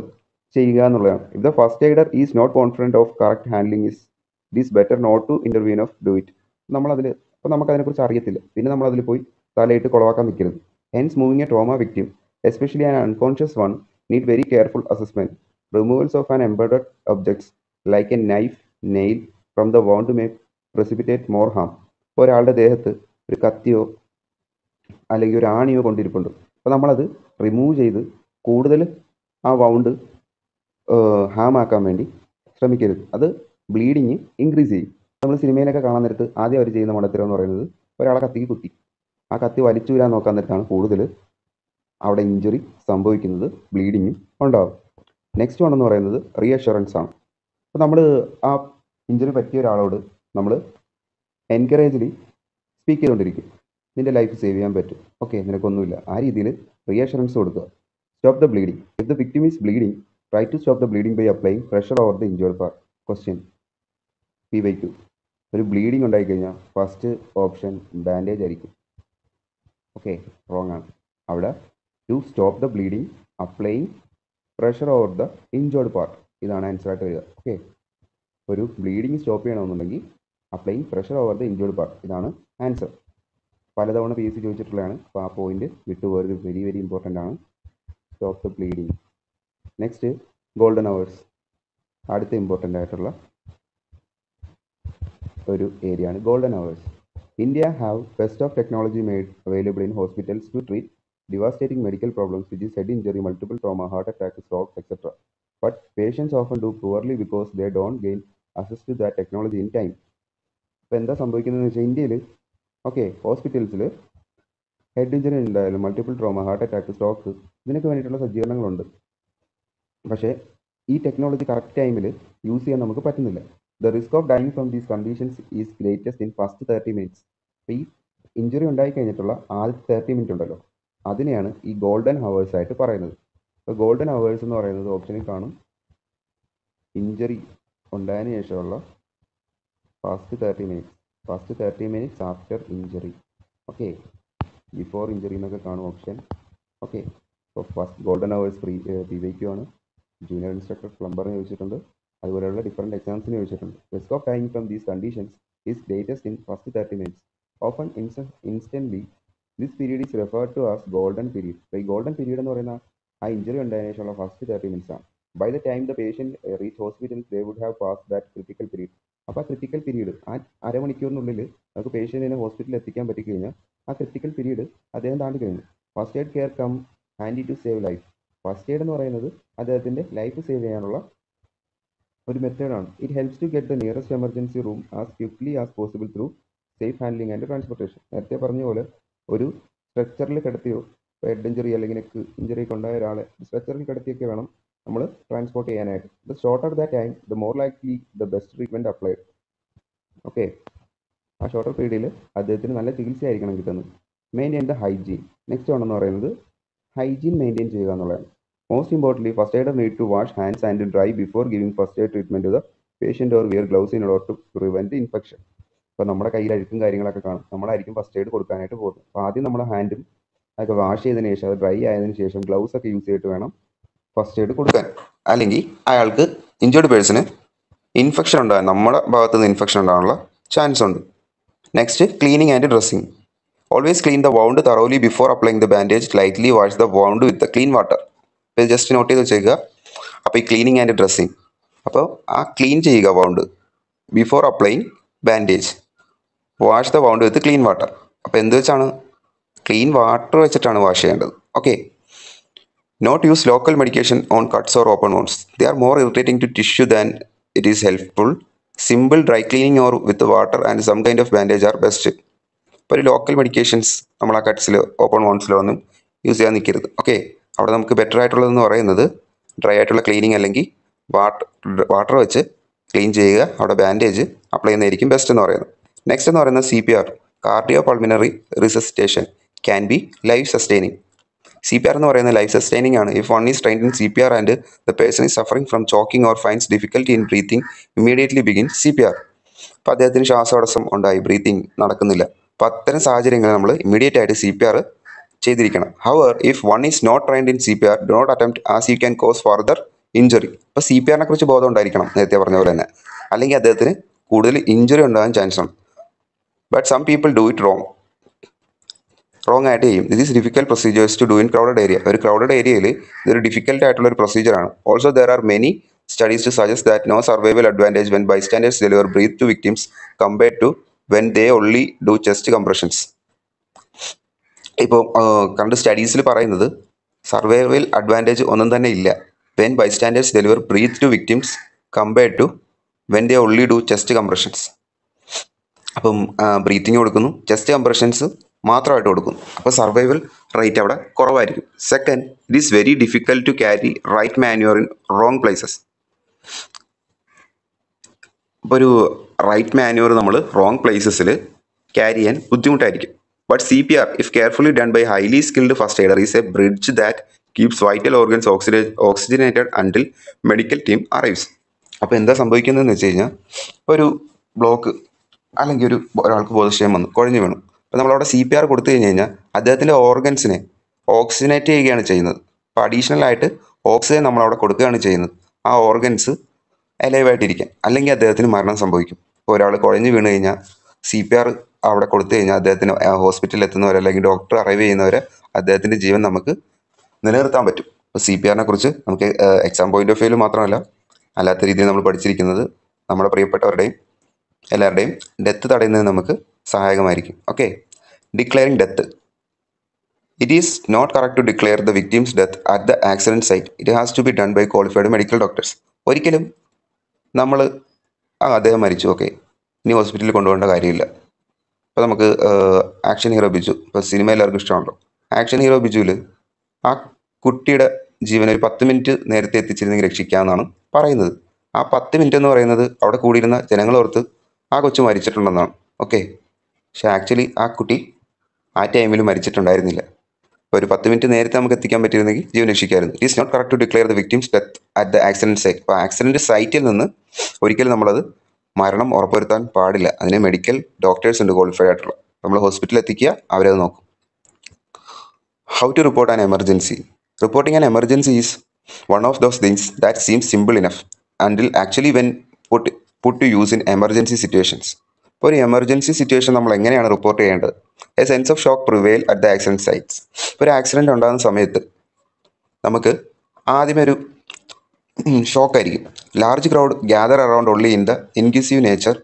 ചെയ്യുക എന്നുള്ളതാണ് if the first aider is not confident of correct handling is this better not to intervene of do it നമ്മളതിൽ അപ്പോൾ നമുക്കതിനെക്കുറിച്ച് അറിയത്തില്ല പിന്നെ നമ്മളതിൽ പോയി തലയിട്ട് കുളവാക്കാൻ നിൽക്കരുത് Hence, moving a trauma victim, especially an unconscious one, need very careful assessment. Removals of an embedded objects like a knife, nail from the wound may precipitate more harm. ഒരാളുടെ ദേഹത്ത് ഒരു കത്തിയോ അല്ലെങ്കിൽ ഒരു ആണിയോ കൊണ്ടിരിപ്പുണ്ട് അപ്പോൾ നമ്മളത് റിമൂവ് ചെയ്ത് കൂടുതൽ ആ വൗണ്ട് ഹാം ആക്കാൻ വേണ്ടി ശ്രമിക്കരുത് അത് ബ്ലീഡിങ് ഇൻക്രീസ് ചെയ്യും നമ്മൾ സിനിമയിലൊക്കെ കാണാൻ നേരത്ത് ആദ്യം അവർ ചെയ്യുന്ന മടത്തരം എന്ന് പറയുന്നത് ഒരാളെ കത്തിക്ക് കുത്തി ആ കത്തി വലിച്ചൂരാൻ നോക്കാൻ നേരത്താണ് കൂടുതൽ അവിടെ ഇഞ്ചുറി സംഭവിക്കുന്നത് ബ്ലീഡിങ്ങും ഉണ്ടാകും നെക്സ്റ്റ് വൺ എന്ന് പറയുന്നത് റീഅഷുറൻസ് ആണ് അപ്പോൾ നമ്മൾ ആ ഇഞ്ചുറി പറ്റിയ ഒരാളോട് നമ്മൾ എൻകറേജ്ലി സ്പീക്ക് ചെയ്തുകൊണ്ടിരിക്കും നിൻ്റെ ലൈഫ് സേവ് ചെയ്യാൻ പറ്റും ഓക്കെ നിനക്കൊന്നുമില്ല ആ രീതിയിൽ അഷുറൻസ് കൊടുക്കുക stop the bleeding if the victim is bleeding try to stop the bleeding by apply pressure over the injured part question P Y Q ഒരു ബ്ലീഡിംഗ് ഉണ്ടായിക്കഴിഞ്ഞാൽ ഫസ്റ്റ് ഓപ്ഷൻ ബാൻഡേജ് ആയിരിക്കും ഓക്കെ റോങ് ആണ് അവിടെ to stop the bleeding apply pressure over the injured part ഇതാണ് ആൻസറായിട്ട് വരിക okay ഒരു ബ്ലീഡിങ് സ്റ്റോപ്പ് ചെയ്യണമെന്നുണ്ടെങ്കിൽ apply pressure over the injured part ഇതാണ് ആൻസർ പലതവണ പി എസ് സി ചോദിച്ചിട്ടുള്ളതാണ് അപ്പോൾ ആ പോയിന്റ് വിട്ടുപോയത് വെരി വെരി ഇമ്പോർട്ടൻ്റ് ആണ് stop the bleeding next golden hours അടുത്ത ഇമ്പോർട്ടൻ്റ് ആയിട്ടുള്ള ഒരു ഏരിയ ആണ് golden hours India have best of technology made available in hospitals to treat devastating medical problems which is head injury, multiple trauma, heart attack, strokes, etc. But patients often do poorly because they don't gain access to that technology in time. ഇപ്പോൾ എന്താ സംഭവിക്കുന്നതെന്ന് വെച്ചാൽ ഇന്ത്യയിൽ okay ഹോസ്പിറ്റൽസിൽ head injury ഉണ്ടായാലും multiple trauma heart attack stroke ഇതിനൊക്കെ വേണ്ടിയിട്ടുള്ള സജ്ജീകരണങ്ങളുണ്ട് പക്ഷേ ഈ ടെക്നോളജി കറക്റ്റ് ടൈമിൽ യൂസ് ചെയ്യാൻ നമുക്ക് പറ്റുന്നില്ല The risk of dying from these conditions is greatest in first thirty minutes അപ്പോൾ ഈ ഇഞ്ചുറി ഉണ്ടായി കഴിഞ്ഞിട്ടുള്ള ആദ്യത്തെ തേർട്ടി മിനിറ്റ് ഉണ്ടല്ലോ അതിനെയാണ് ഈ ഗോൾഡൻ ഹവേഴ്സ് ആയിട്ട് പറയുന്നത് അപ്പോൾ ഗോൾഡൻ ഹവേഴ്സ് എന്ന് പറയുന്നത് ഓപ്ഷനിൽ കാണും ഇഞ്ചുറി ഉണ്ടായതിനു ശേഷമുള്ള first thirty minutes first thirty minutes after injury okay before injury എന്നൊക്കെ കാണും ഓപ്ഷൻ ഓക്കെ അപ്പോൾ first golden hours pre P Y Q ആണ് ജൂനിയർ ഇൻസ്ട്രക്ടർ പ്ലംബറിന് ചോദിച്ചിട്ടുണ്ട് അതുപോലെയുള്ള ഡിഫറെൻറ്റ് എക്സാംസിന് ചോദിച്ചിട്ടുണ്ട് risk of dying from these conditions is greatest in first thirty minutes often instant instantly this period is refer to as golden period അപ്പോൾ ഈ golden period എന്ന് പറയുന്ന ആ ഇഞ്ചറി ഉണ്ടായതിനു ശേഷമുള്ള ഫസ്റ്റ് തേർട്ടി മിനിറ്റ്സ് ആണ് by the time the patient reach hospital they would have pass that critical period അപ്പോൾ ആ ക്രിറ്റിക്കൽ പീരീഡ് ആ അരമണിക്കൂറിനുള്ളിൽ നമുക്ക് പേഷ്യൻറ്റിനെ ഹോസ്പിറ്റലിൽ എത്തിക്കാൻ പറ്റി കഴിഞ്ഞാൽ ആ ക്രിറ്റിക്കൽ പീരീഡ് അദ്ദേഹം താണ്ടി കഴിഞ്ഞു first aid care come handy to save life first aid എന്ന് പറയുന്നത് അദ്ദേഹത്തിൻ്റെ ലൈഫ് സേവ് ചെയ്യാനുള്ള ഒരു മെത്തേഡാണ് it helps to get the nearest emergency room as quickly as possible through safe handling and transportation നേരത്തെ പറഞ്ഞ പോലെ ഒരു സ്ട്രെച്ചറിൽ കിടത്തിയോ ഹെഡ് ഇഞ്ചുറി അല്ലെങ്കിൽ നെക്ക് ഇഞ്ചുറി ഒക്കെ ഉണ്ടായ ഒരാളെ സ്ട്രെച്ചറിൽ കിടത്തിയൊക്കെ വേണം നമ്മൾ ട്രാൻസ്പോർട്ട് ചെയ്യാനായിട്ട് the shorter the time the more likely the best treatment applied okay ആ ഷോർട്ടർ പീരീഡിൽ അദ്ദേഹത്തിന് നല്ല ആയിരിക്കണം കിട്ടുന്നത് മെയിൻറ്റെയിൻ ദ ഹൈജീൻ നെക്സ്റ്റ് ആണെന്ന് പറയുന്നത് ഹൈജീൻ മെയിൻറ്റെയിൻ ചെയ്യുക എന്നുള്ളതാണ് most important first aider need to wash hands and dry before giving first aid treatment to the or wear gloves in in to prevent infection അപ്പോൾ നമ്മുടെ കയ്യിൽ അഴുക്കും കാര്യങ്ങളൊക്കെ കാണും നമ്മളായിരിക്കും ഫസ്റ്റ് എയ്ഡ് കൊടുക്കാനായിട്ട് പോകുന്നത് അപ്പോൾ ആദ്യം നമ്മുടെ ഹാൻഡും അതൊക്കെ വാഷ് ചെയ്തതിന് ശേഷം അത് ഡ്രൈ ആയതിന് ശേഷം ഗ്ലൗസ് ഒക്കെ യൂസ് ചെയ്തിട്ട് വേണം ഫസ്റ്റ് എയ്ഡ് കൊടുക്കാൻ അല്ലെങ്കിൽ അയാൾക്ക് ഇഞ്ചേർഡ് പേഴ്സണ് ഇൻഫെക്ഷൻ ഉണ്ടാകാൻ നമ്മുടെ ഭാഗത്ത് നിന്ന് ഇൻഫെക്ഷൻ ഉണ്ടാകാനുള്ള ചാൻസ് ഉണ്ട് next cleaning and dressing always clean the wound thoroughly before applying the bandage lightly wash the wound with the clean water ഇത് ജസ്റ്റ് നോട്ട് ചെയ്ത് വെച്ചേക്കുക അപ്പോൾ ഈ ക്ലീനിങ് ആൻഡ് ഡ്രസ്സിങ് അപ്പോൾ ആ ക്ലീൻ ചെയ്യുക wound before applying bandage wash the wound with clean water അപ്പോൾ എന്ത് വെച്ചാണ് ക്ലീൻ വാട്ടർ വെച്ചിട്ടാണ് വാഷ് ചെയ്യേണ്ടത് okay not use local medication on cuts or open wounds they are more irritating to tissue than it is helpful simple dry cleaning or with water and some kind of bandage are best ഇപ്പോൾ ഒരു local medications നമ്മൾ ആ കട്ട്സിൽ open വോൺസിലോ ഒന്നും use ചെയ്യാൻ നിൽക്കരുത് okay അവിടെ നമുക്ക് better ആയിട്ടുള്ളതെന്ന് പറയുന്നത് ഡ്രൈ ആയിട്ടുള്ള ക്ലീനിങ് അല്ലെങ്കിൽ വാട്ടർ വാട്ടർ വെച്ച് ക്ലീൻ ചെയ്യുക അവിടെ ബാൻഡേജ് അപ്ലൈ ചെയ്യുന്നതായിരിക്കും ബെസ്റ്റ് എന്ന് പറയുന്നത് നെക്സ്റ്റ് എന്ന് പറയുന്നത് C P R cardio pulmonary resuscitation can be life sustaining C P R എന്ന് പറയുന്നത് ലൈഫ് സസ്റ്റൈനിങ് ആണ് if one is train in C P R and the person is suffering from choking or finds difficulty in breathing immediately begin C P R അപ്പോൾ അദ്ദേഹത്തിന് ശ്വാസതടസ്സം ഉണ്ടായി breathing നടക്കുന്നില്ല അപ്പോൾ അത്തരം സാഹചര്യങ്ങളിൽ നമ്മൾ ഇമ്മീഡിയറ്റ് ആയിട്ട് സി പി ആർ ചെയ്തിരിക്കണം however if one is not trained in C P R do not attempt as you can cause further injury ഇപ്പോൾ സി പി ആറിനെ കുറിച്ച് ബോധം ഉണ്ടായിരിക്കണം നേരത്തെ പറഞ്ഞ പോലെ തന്നെ അല്ലെങ്കിൽ അദ്ദേഹത്തിന് കൂടുതൽ ഇഞ്ചുറി ഉണ്ടാകാൻ ചാൻസ് ഉണ്ട് but some people do it wrong wrong ആയിട്ട് ചെയ്യും this is difficult procedures to do in crowded area ഒരു ക്രൗഡഡ് ഏരിയയിൽ ഇതൊരു ഡിഫിക്കൽട്ട് ആയിട്ടുള്ള ഒരു പ്രൊസീജിയറാണ് also there are many studies to suggest that no survival advantage when bystanders deliver breath to victims compared to when they only do chest compressions ഇപ്പോൾ കണ്ട സ്റ്റഡീസിൽ പറയുന്നത് സർവൈവൽ അഡ്വാൻറ്റേജ് ഒന്നും തന്നെ ഇല്ല when bystanders deliver breath to victims compared to when they only do chest compressions അപ്പം breathing കൊടുക്കുന്നു chest compressions മാത്രമായിട്ട് കൊടുക്കുന്നു അപ്പോൾ സർവൈവൽ റേറ്റ് അവിടെ കുറവായിരിക്കും second it is very difficult to carry right manoeuvre in wrong places ഇപ്പോൾ ഒരു right manoeuvre നമ്മൾ റോങ് പ്ലേസസിൽ ക്യാരി ചെയ്യാൻ ബുദ്ധിമുട്ടായിരിക്കും But CPR, if carefully done by highly skilled first aider, is a bridge that keeps vital organs oxygenated until medical team arrives. അപ്പോൾ എന്താ സംഭവിക്കുന്നതെന്ന് വെച്ച് കഴിഞ്ഞാൽ ഒരു ബ്ലോക്ക് അല്ലെങ്കിൽ ഒരു ഒരാൾക്ക് ബോധക്ഷയം വന്നു കുഴഞ്ഞു വീണു അപ്പോൾ നമ്മളവിടെ സി പി ആർ കൊടുത്തു കഴിഞ്ഞ് കഴിഞ്ഞാൽ അദ്ദേഹത്തിൻ്റെ ഓർഗൻസിനെ ഓക്സിജനേറ്റ് ചെയ്യുകയാണ് ചെയ്യുന്നത് അപ്പോൾ അഡീഷണൽ ആയിട്ട് ഓക്സിജൻ നമ്മളവിടെ കൊടുക്കുകയാണ് ചെയ്യുന്നത് ആ ഓർഗൻസ് എലൈവായിട്ടിരിക്കാൻ അല്ലെങ്കിൽ അദ്ദേഹത്തിന് മരണം സംഭവിക്കും ഇപ്പോൾ ഒരാൾ കുഴഞ്ഞു വീണ് കഴിഞ്ഞാൽ സി പി ആർ അവിടെ കൊടുത്തു കഴിഞ്ഞാൽ അദ്ദേഹത്തിന് ഹോസ്പിറ്റലിൽ എത്തുന്നവരെ അല്ലെങ്കിൽ ഡോക്ടർ അറൈവ് ചെയ്യുന്നവരെ അദ്ദേഹത്തിൻ്റെ ജീവൻ നമുക്ക് നിലനിർത്താൻ പറ്റും അപ്പോൾ സി പി ആറിനെ കുറിച്ച് നമുക്ക് എക്സാം പോയിന്റ് ഓഫ് വ്യൂവിൽ മാത്രമല്ല അല്ലാത്ത രീതിയിൽ നമ്മൾ പഠിച്ചിരിക്കുന്നത് നമ്മുടെ പ്രിയപ്പെട്ടവരുടെയും എല്ലാവരുടെയും ഡെത്ത് തടയുന്നത് നമുക്ക് സഹായകമായിരിക്കും okay declaring death it is not correct to declare the victim's death at the accident site it has to be done by qualified medical doctors ഒരിക്കലും നമ്മൾ ആ അദ്ദേഹം മരിച്ചു ഓക്കെ ഇനി ഹോസ്പിറ്റലിൽ കൊണ്ടുപോകേണ്ട കാര്യമില്ല ഇപ്പം നമുക്ക് ആക്ഷൻ ഹീറോ ബിജു ഇപ്പോൾ സിനിമ എല്ലാവർക്കും ഇഷ്ടമാണല്ലോ ആക്ഷൻ ഹീറോ ബിജുവിൽ ആ കുട്ടിയുടെ ജീവൻ ഒരു പത്ത് മിനിറ്റ് നേരത്തെ എത്തിച്ചിരുന്നെങ്കിൽ രക്ഷിക്കാമെന്നാണ് പറയുന്നത് ആ പത്ത് മിനിറ്റ് എന്ന് പറയുന്നത് അവിടെ കൂടിയിരുന്ന ജനങ്ങളോർത്ത് ആ കൊച്ചു മരിച്ചിട്ടുണ്ടെന്നാണ് ഓക്കെ പക്ഷെ ആക്ച്വലി ആ കുട്ടി ആ ടൈമിൽ മരിച്ചിട്ടുണ്ടായിരുന്നില്ല അപ്പോൾ ഒരു പത്ത് മിനിറ്റ് നേരത്തെ നമുക്ക് എത്തിക്കാൻ പറ്റിയിരുന്നെങ്കിൽ ജീവൻ രക്ഷിക്കായിരുന്നു it is not correct to declare the victim's death at the accident site അപ്പോൾ ആക്സിഡൻറ്റ് സൈറ്റിൽ നിന്ന് ഒരിക്കലും നമ്മളത് മരണം ഉറപ്പുവരുത്താൻ പാടില്ല അതിന് മെഡിക്കൽ ഡോക്ടേഴ്സ് ഉണ്ട് ക്വാളിഫൈഡ് ആയിട്ടുള്ള നമ്മൾ ഹോസ്പിറ്റലിൽ എത്തിക്കുക അവരത് നോക്കും how to report an emergency reporting an emergency is one of those things that seems simple enough until actually when put put to use in emergency situations ഇപ്പോൾ ഒരു എമർജൻസി സിറ്റുവേഷൻ നമ്മൾ എങ്ങനെയാണ് റിപ്പോർട്ട് ചെയ്യേണ്ടത് a sense of shock prevail at the accident sites ഇപ്പോൾ ഒരു ആക്സിഡൻറ്റ് ഉണ്ടാകുന്ന സമയത്ത് നമുക്ക് ആദ്യമേ ഒരു ഷോക്കായിരിക്കും large crowd gather around only in the inclusive nature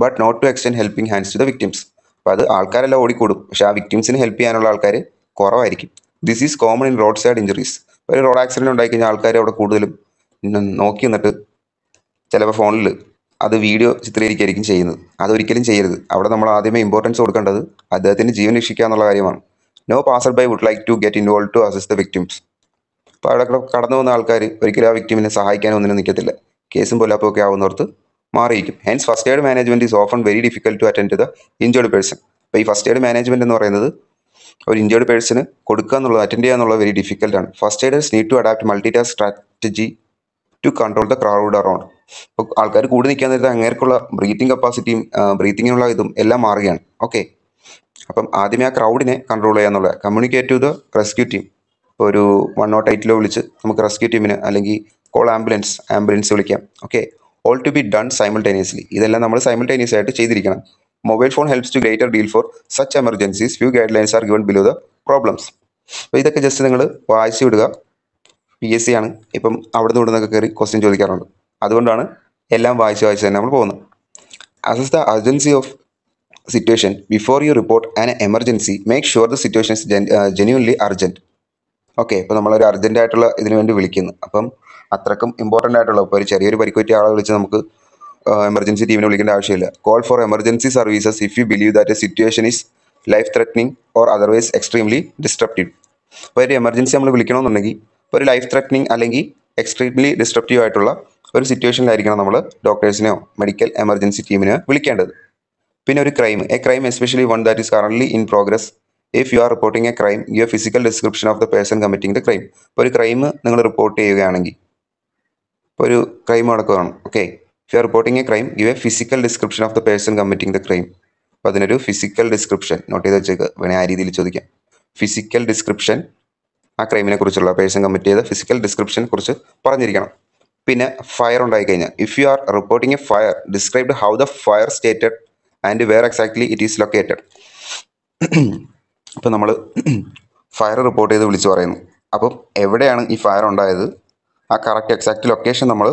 but not to extend helping hands to the victims അപ്പോൾ അത് ആൾക്കാരെല്ലാം ഓടിക്കൂടും പക്ഷേ ആ വിക്ടിംസിന് ഹെൽപ്പ് ചെയ്യാനുള്ള ആൾക്കാർ കുറവായിരിക്കും this is common in roadside injuries ഒരു റോഡ് ആക്സിഡൻറ്റ് ഉണ്ടായി കഴിഞ്ഞാൽ ആൾക്കാർ അവിടെ കൂടുതലും നോക്കി നിന്നിട്ട് ചിലപ്പോൾ ഫോണിൽ അത് വീഡിയോ ചിത്രീകരിക്കുകയായിരിക്കും ചെയ്യുന്നത് അതൊരിക്കലും ചെയ്യരുത് അവിടെ നമ്മൾ ആദ്യമേ ഇമ്പോർട്ടൻസ് കൊടുക്കേണ്ടത് അദ്ദേഹത്തിൻ്റെ ജീവൻ രക്ഷിക്കുക എന്നുള്ള കാര്യമാണ് no passer by would like to get involve to assist the victims അവിടെ കടന്നു വന്ന ആൾക്കാർ ഒരിക്കലും ആ വിക്ടിമിനെ സഹായിക്കാൻ ഒന്നിനും നിൽക്കത്തില്ല കേസും പൊല്ലാപ്പൊക്കെ ആവുന്നവർക്ക് മാറിയിരിക്കും hence first aid management is often very difficult to attend the injured person അപ്പോൾ ഈ ഫസ്റ്റ് എയ്ഡ് മാനേജ്മെന്റ് എന്ന് പറയുന്നത് ഒരു ഇഞ്ചേർഡ് പേഴ്സണ് കൊടുക്കുക എന്നുള്ളത് അറ്റൻഡ് ചെയ്യുക എന്നുള്ളത് വെരി ഡിഫിക്കൽട്ടാണ് first aiders need to adapt multi strategy to control the crowd around അപ്പോൾ ആൾക്കാർ കൂടി നിൽക്കാൻ നേരത്തെ അങ്ങേർക്കുള്ള ബ്രീത്തിങ് കപ്പാസിറ്റിയും ബ്രീത്തിങ്ങിനുള്ള ഇതും എല്ലാം മാറുകയാണ് ഓക്കെ അപ്പം ആദ്യമേ ആ ക്രൗഡിനെ കൺട്രോൾ ചെയ്യാന്നുള്ള communicate to the rescue team ഒരു വൺ നോട്ട് എയ്റ്റിലോ വിളിച്ച് നമുക്ക് റെസ്ക്യൂ ടീമിന് അല്ലെങ്കിൽ കോൾ ആംബുലൻസ് ആംബുലൻസ് വിളിക്കാം okay all to be done simultaneously ഇതെല്ലാം നമ്മൾ സൈമിൾട്ടേനിയസ് ആയിട്ട് ചെയ്തിരിക്കണം mobile phone helps to greater deal for such emergencies few guidelines are given below the problems അപ്പോൾ ഇതൊക്കെ ജസ്റ്റ് നിങ്ങൾ വായിച്ചു വിടുക പി എസ് സി ആണ് ഇപ്പം അവിടെ നിന്ന് ഇവിടെ കയറി ക്വസ്റ്റ്യൻ ചോദിക്കാറുണ്ട് അതുകൊണ്ടാണ് എല്ലാം വായിച്ച് വായിച്ച് തന്നെ നമ്മൾ പോകുന്നത് assess the urgency of situation before you report an emergency make sure the situation is genuinely urgent okay ഇപ്പം നമ്മളൊരു ആയിട്ടുള്ള ഇതിനു വേണ്ടി വിളിക്കുന്നു അപ്പം അത്രക്കും ഇമ്പോർട്ടൻ്റ് ആയിട്ടുള്ള ഇപ്പോൾ ഒരു ചെറിയൊരു പരിക്കുപറ്റിയ ആളെ വിളിച്ച് നമുക്ക് എമർജൻസി ടീമിനെ വിളിക്കേണ്ട ആവശ്യമില്ല call for emergency services if you believe that a situation is life threatening or otherwise extremely disruptive അപ്പോൾ ഒരു എമർജൻസി നമ്മൾ വിളിക്കണമെന്നുണ്ടെങ്കിൽ ഇപ്പോൾ ഒരു ലൈഫ് ത്രെറ്റനിങ് അല്ലെങ്കിൽ എക്സ്ട്രീംലി ഡിസ്ട്രപ്റ്റീവ് ആയിട്ടുള്ള ഒരു സിറ്റുവേഷനിലായിരിക്കണം നമ്മൾ ഡോക്ടേഴ്സിനെയോ മെഡിക്കൽ എമർജൻസി ടീമിനെയോ വിളിക്കേണ്ടത് പിന്നെ ഒരു crime a crime especially one that is currently in progress if you are reporting a crime your physical description of the person committing the crime ഇപ്പോൾ ഒരു crime നിങ്ങൾ റിപ്പോർട്ട് ചെയ്യുകയാണെങ്കിൽ ഇപ്പോൾ ഒരു ക്രൈം നടക്കുകയാണ് okay if you are reporting a crime you a physical description of the person committing the crime അപ്പോൾ അതിനൊരു physical description not ചെയ്ത് വെച്ചേക്ക് വേണേൽ ആ രീതിയിൽ ചോദിക്കാം ഫിസിക്കൽ ഡിസ്ക്രിപ്ഷൻ ആ ക്രൈമിനെ കുറിച്ചുള്ള പേഴ്സൺ കമ്മിറ്റ് ചെയ്ത ഫിസിക്കൽ ഡിസ്ക്രിപ്ഷനെ കുറിച്ച് പറഞ്ഞിരിക്കണം പിന്നെ ഫയർ ഉണ്ടായി കഴിഞ്ഞാൽ if you are reporting a fire described how the fire stated and where exactly it is located അപ്പോൾ നമ്മൾ ഫയർ റിപ്പോർട്ട് ചെയ്ത് വിളിച്ച് പറയുന്നു അപ്പം എവിടെയാണ് ഈ ഫയർ ഉണ്ടായത് ആ കറക്റ്റ് എക്സാക്റ്റ് ലൊക്കേഷൻ നമ്മൾ